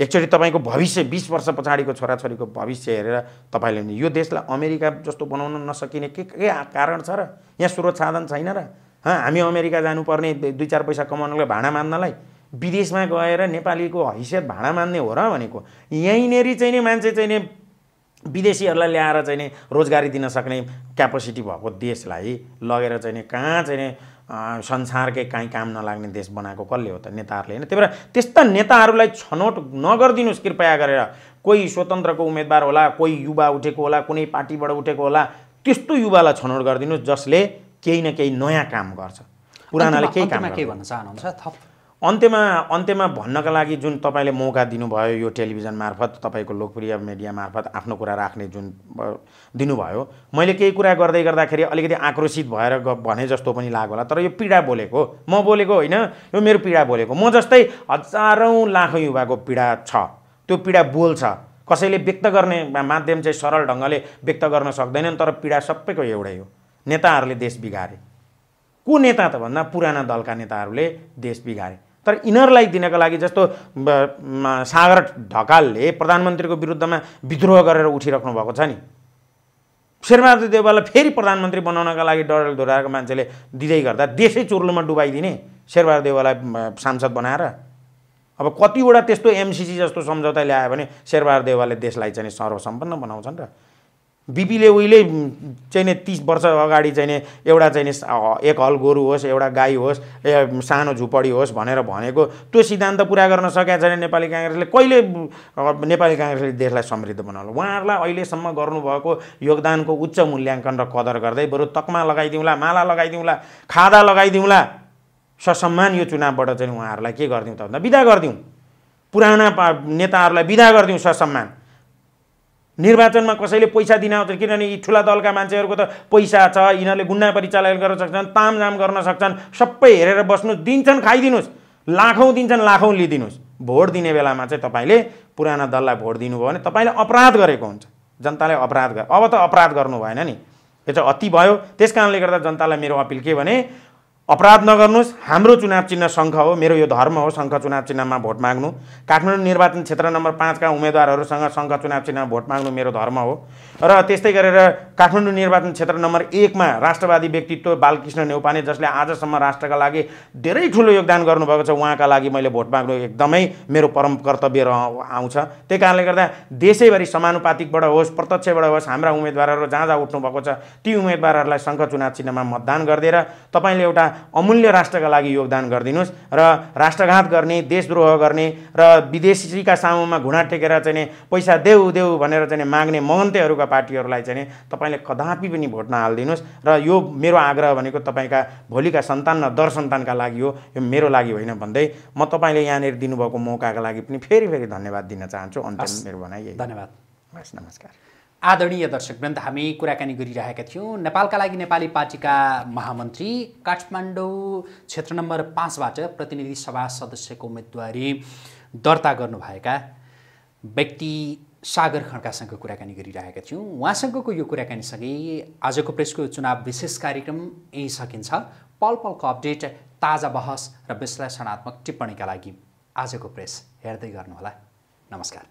एक्चुअली तपाईँको भविष्य बिस वर्ष पछाडिको छोराछोरीको भविष्य हेरेर तपाईँले नि यो देशलाई अमेरिका जस्तो बनाउन नसकिने के के कारण छ र यहाँ स्रोत साधन छैन र हामी अमेरिका जानुपर्ने दुई चार पैसा कमाउनलाई भाँडा मान्नलाई विदेशमा गएर नेपालीको हैसियत भाँडा मान्ने हो र भनेको यहीँनेरि चाहिँ नि मान्छे चाहिँ नि विदेशीहरूलाई ल्याएर चाहिँ नि रोजगारी दिन सक्ने क्यापेसिटी भएको देशलाई लगेर चाहिँ नि कहाँ चाहिँ संसारकै काहीँ काम नलाग्ने देश बनाएको कसले हो त नेताहरूले होइन त्यही भएर त्यस्ता नेताहरूलाई छनौट नगरिदिनुहोस् कृपया गरेर कोही स्वतन्त्रको उम्मेदवार होला कोही युवा उठेको होला कुनै पार्टीबाट उठेको होला त्यस्तो युवालाई छनौट गरिदिनुहोस् जसले केही न केही नयाँ काम गर्छ पुरानाले केही काम के भन्न चाहनुहुन्छ थप अन्त्यमा अन्त्यमा भन्नका लागि जुन तपाईँले मौका दिनुभयो यो टेलिभिजन मार्फत तपाईँको लोकप्रिय मिडिया मार्फत आफ्नो कुरा राख्ने जुन दिनुभयो मैले केही कुरा गर्दै गर्दाखेरि अलिकति आक्रोशित भएर भने जस्तो पनि लाग्यो होला तर यो पीडा बोलेको म बोलेको होइन यो मेरो पीडा बोलेको म जस्तै हजारौँ लाखौँ युवाको पीडा छ त्यो पीडा बोल्छ कसैले व्यक्त गर्ने माध्यम चाहिँ सरल ढङ्गले व्यक्त गर्न सक्दैनन् तर पीडा सबैको एउटै हो नेताहरूले देश बिगारे को नेता त भन्दा पुराना दलका नेताहरूले देश बिगारे तर यिनीहरूलाई दिनका लागि जस्तो सागर ढकालले प्रधानमन्त्रीको विरुद्धमा विद्रोह गरेर उठिराख्नु भएको छ नि शेरबहादुर देवाललाई फेरि प्रधानमन्त्री बनाउनका लागि डरल धोराएको मान्छेले दिँदै गर्दा देशै चुर्लोमा डुबाइदिने शेरबहादुर देवाललाई सांसद बनाएर अब कतिवटा त्यस्तो एमसिसी जस्तो सम्झौता ल्यायो भने शेरबहादुर देवालले देशलाई चाहिँ सर्वसम्पन्न बनाउँछन् र बिपीले उहिले चाहिँ तिस वर्ष अगाडि चाहिँ एउटा चाहिँ एक हल गोरु होस् एउटा गाई होस् ए सानो झुपडी होस् भनेर भनेको त्यो सिद्धान्त पुरा गर्न सकेका छैन नेपाली काङ्ग्रेसले कहिले नेपाली काङ्ग्रेसले देशलाई समृद्ध बनाउनु उहाँहरूलाई अहिलेसम्म गर्नुभएको योगदानको उच्च मूल्याङ्कन र कदर गर्दै बरु तकमा लगाइदिउँला माला लगाइदिउँला खादा लगाइदिउँला ससम्मान यो चुनावबाट चाहिँ उहाँहरूलाई के गरिदिउँ त भन्दा विदा गरिदिउँ पुराना नेताहरूलाई विदा गरिदिउँ ससम्मान निर्वाचनमा कसैले पैसा दिन आउँछ किनभने यी ठुला दलका मान्छेहरूको त पैसा छ यिनीहरूले गुन्डा परिचालन गर्न सक्छन् तामझाम गर्न सक्छन् सबै हेरेर बस्नु दिन्छन् खाइदिनुहोस् लाखौँ दिन्छन् लाखौँ लिइदिनुहोस् भोट दिने बेलामा चाहिँ तपाईँले पुराना दललाई भोट दिनुभयो भने तपाईँले अपराध गरेको हुन्छ जनताले अपराध गर अब त अपराध गर्नु भएन नि यो चाहिँ अति भयो त्यस कारणले गर्दा जनतालाई मेरो अपिल के भने अपराध नगर्नुहोस् हाम्रो चुनाव चिन्ह शङ्ख हो मेरो यो धर्म हो शङ्ख चुनाव चिन्हमा भोट माग्नु काठमाडौँ निर्वाचन क्षेत्र नम्बर पाँचका उम्मेदवारहरूसँग शङ्ख चुनाव चिन्हमा भोट माग्नु मेरो धर्म हो र त्यस्तै गरेर काठमाडौँ निर्वाचन क्षेत्र नम्बर एकमा राष्ट्रवादी व्यक्तित्व बालकृष्ण नेउपाने जसले आजसम्म राष्ट्रका लागि धेरै ठुलो योगदान गर्नुभएको छ उहाँका लागि मैले भोट माग्नु एकदमै मेरो परम कर्तव्य रह आउँछ त्यही कारणले गर्दा देशैभरि समानुपातिकबाट होस् प्रत्यक्षबाट होस् हाम्रा उम्मेदवारहरू जहाँ जहाँ उठ्नुभएको छ ती उम्मेदवारहरूलाई शङ्ख चुनाव चिन्हमा मतदान गरिदिएर तपाईँले एउटा अमूल्य राष्ट्रका लागि योगदान गरिदिनुहोस् र राष्ट्रघात गर्ने देशद्रोह गर्ने र विदेशीका सामुमा घुँडा टेकेर चाहिँ पैसा देऊ देऊ भनेर चाहिँ माग्ने महन्तेहरूका पार्टीहरूलाई चाहिँ तपाईँले कदापि पनि भोट नहालिदिनुहोस् र यो मेरो आग्रह भनेको तपाईँका भोलिका सन्तान र दर सन्तानका लागि हो यो मेरो लागि होइन भन्दै म तपाईँले यहाँनिर दिनुभएको मौकाका लागि पनि फेरि फेरि धन्यवाद दिन चाहन्छु अन्त मेरो भनाइ धन्यवाद हस् नमस्कार आदरणीय दर्शकवृन्द हामी कुराकानी गरिरहेका थियौँ नेपालका लागि नेपाली पार्टीका महामन्त्री काठमाडौँ क्षेत्र नम्बर पाँचबाट प्रतिनिधि सभा सदस्यको उम्मेदवारी दर्ता गर्नुभएका व्यक्ति सागर खड्कासँग कुराकानी गरिरहेका थियौँ उहाँसँगको यो कुराकानीसँगै आजको प्रेसको चुनाव विशेष कार्यक्रम यहीँ सकिन्छ पल पलको अपडेट ताजा बहस र विश्लेषणात्मक टिप्पणीका लागि आजको प्रेस हेर्दै गर्नुहोला नमस्कार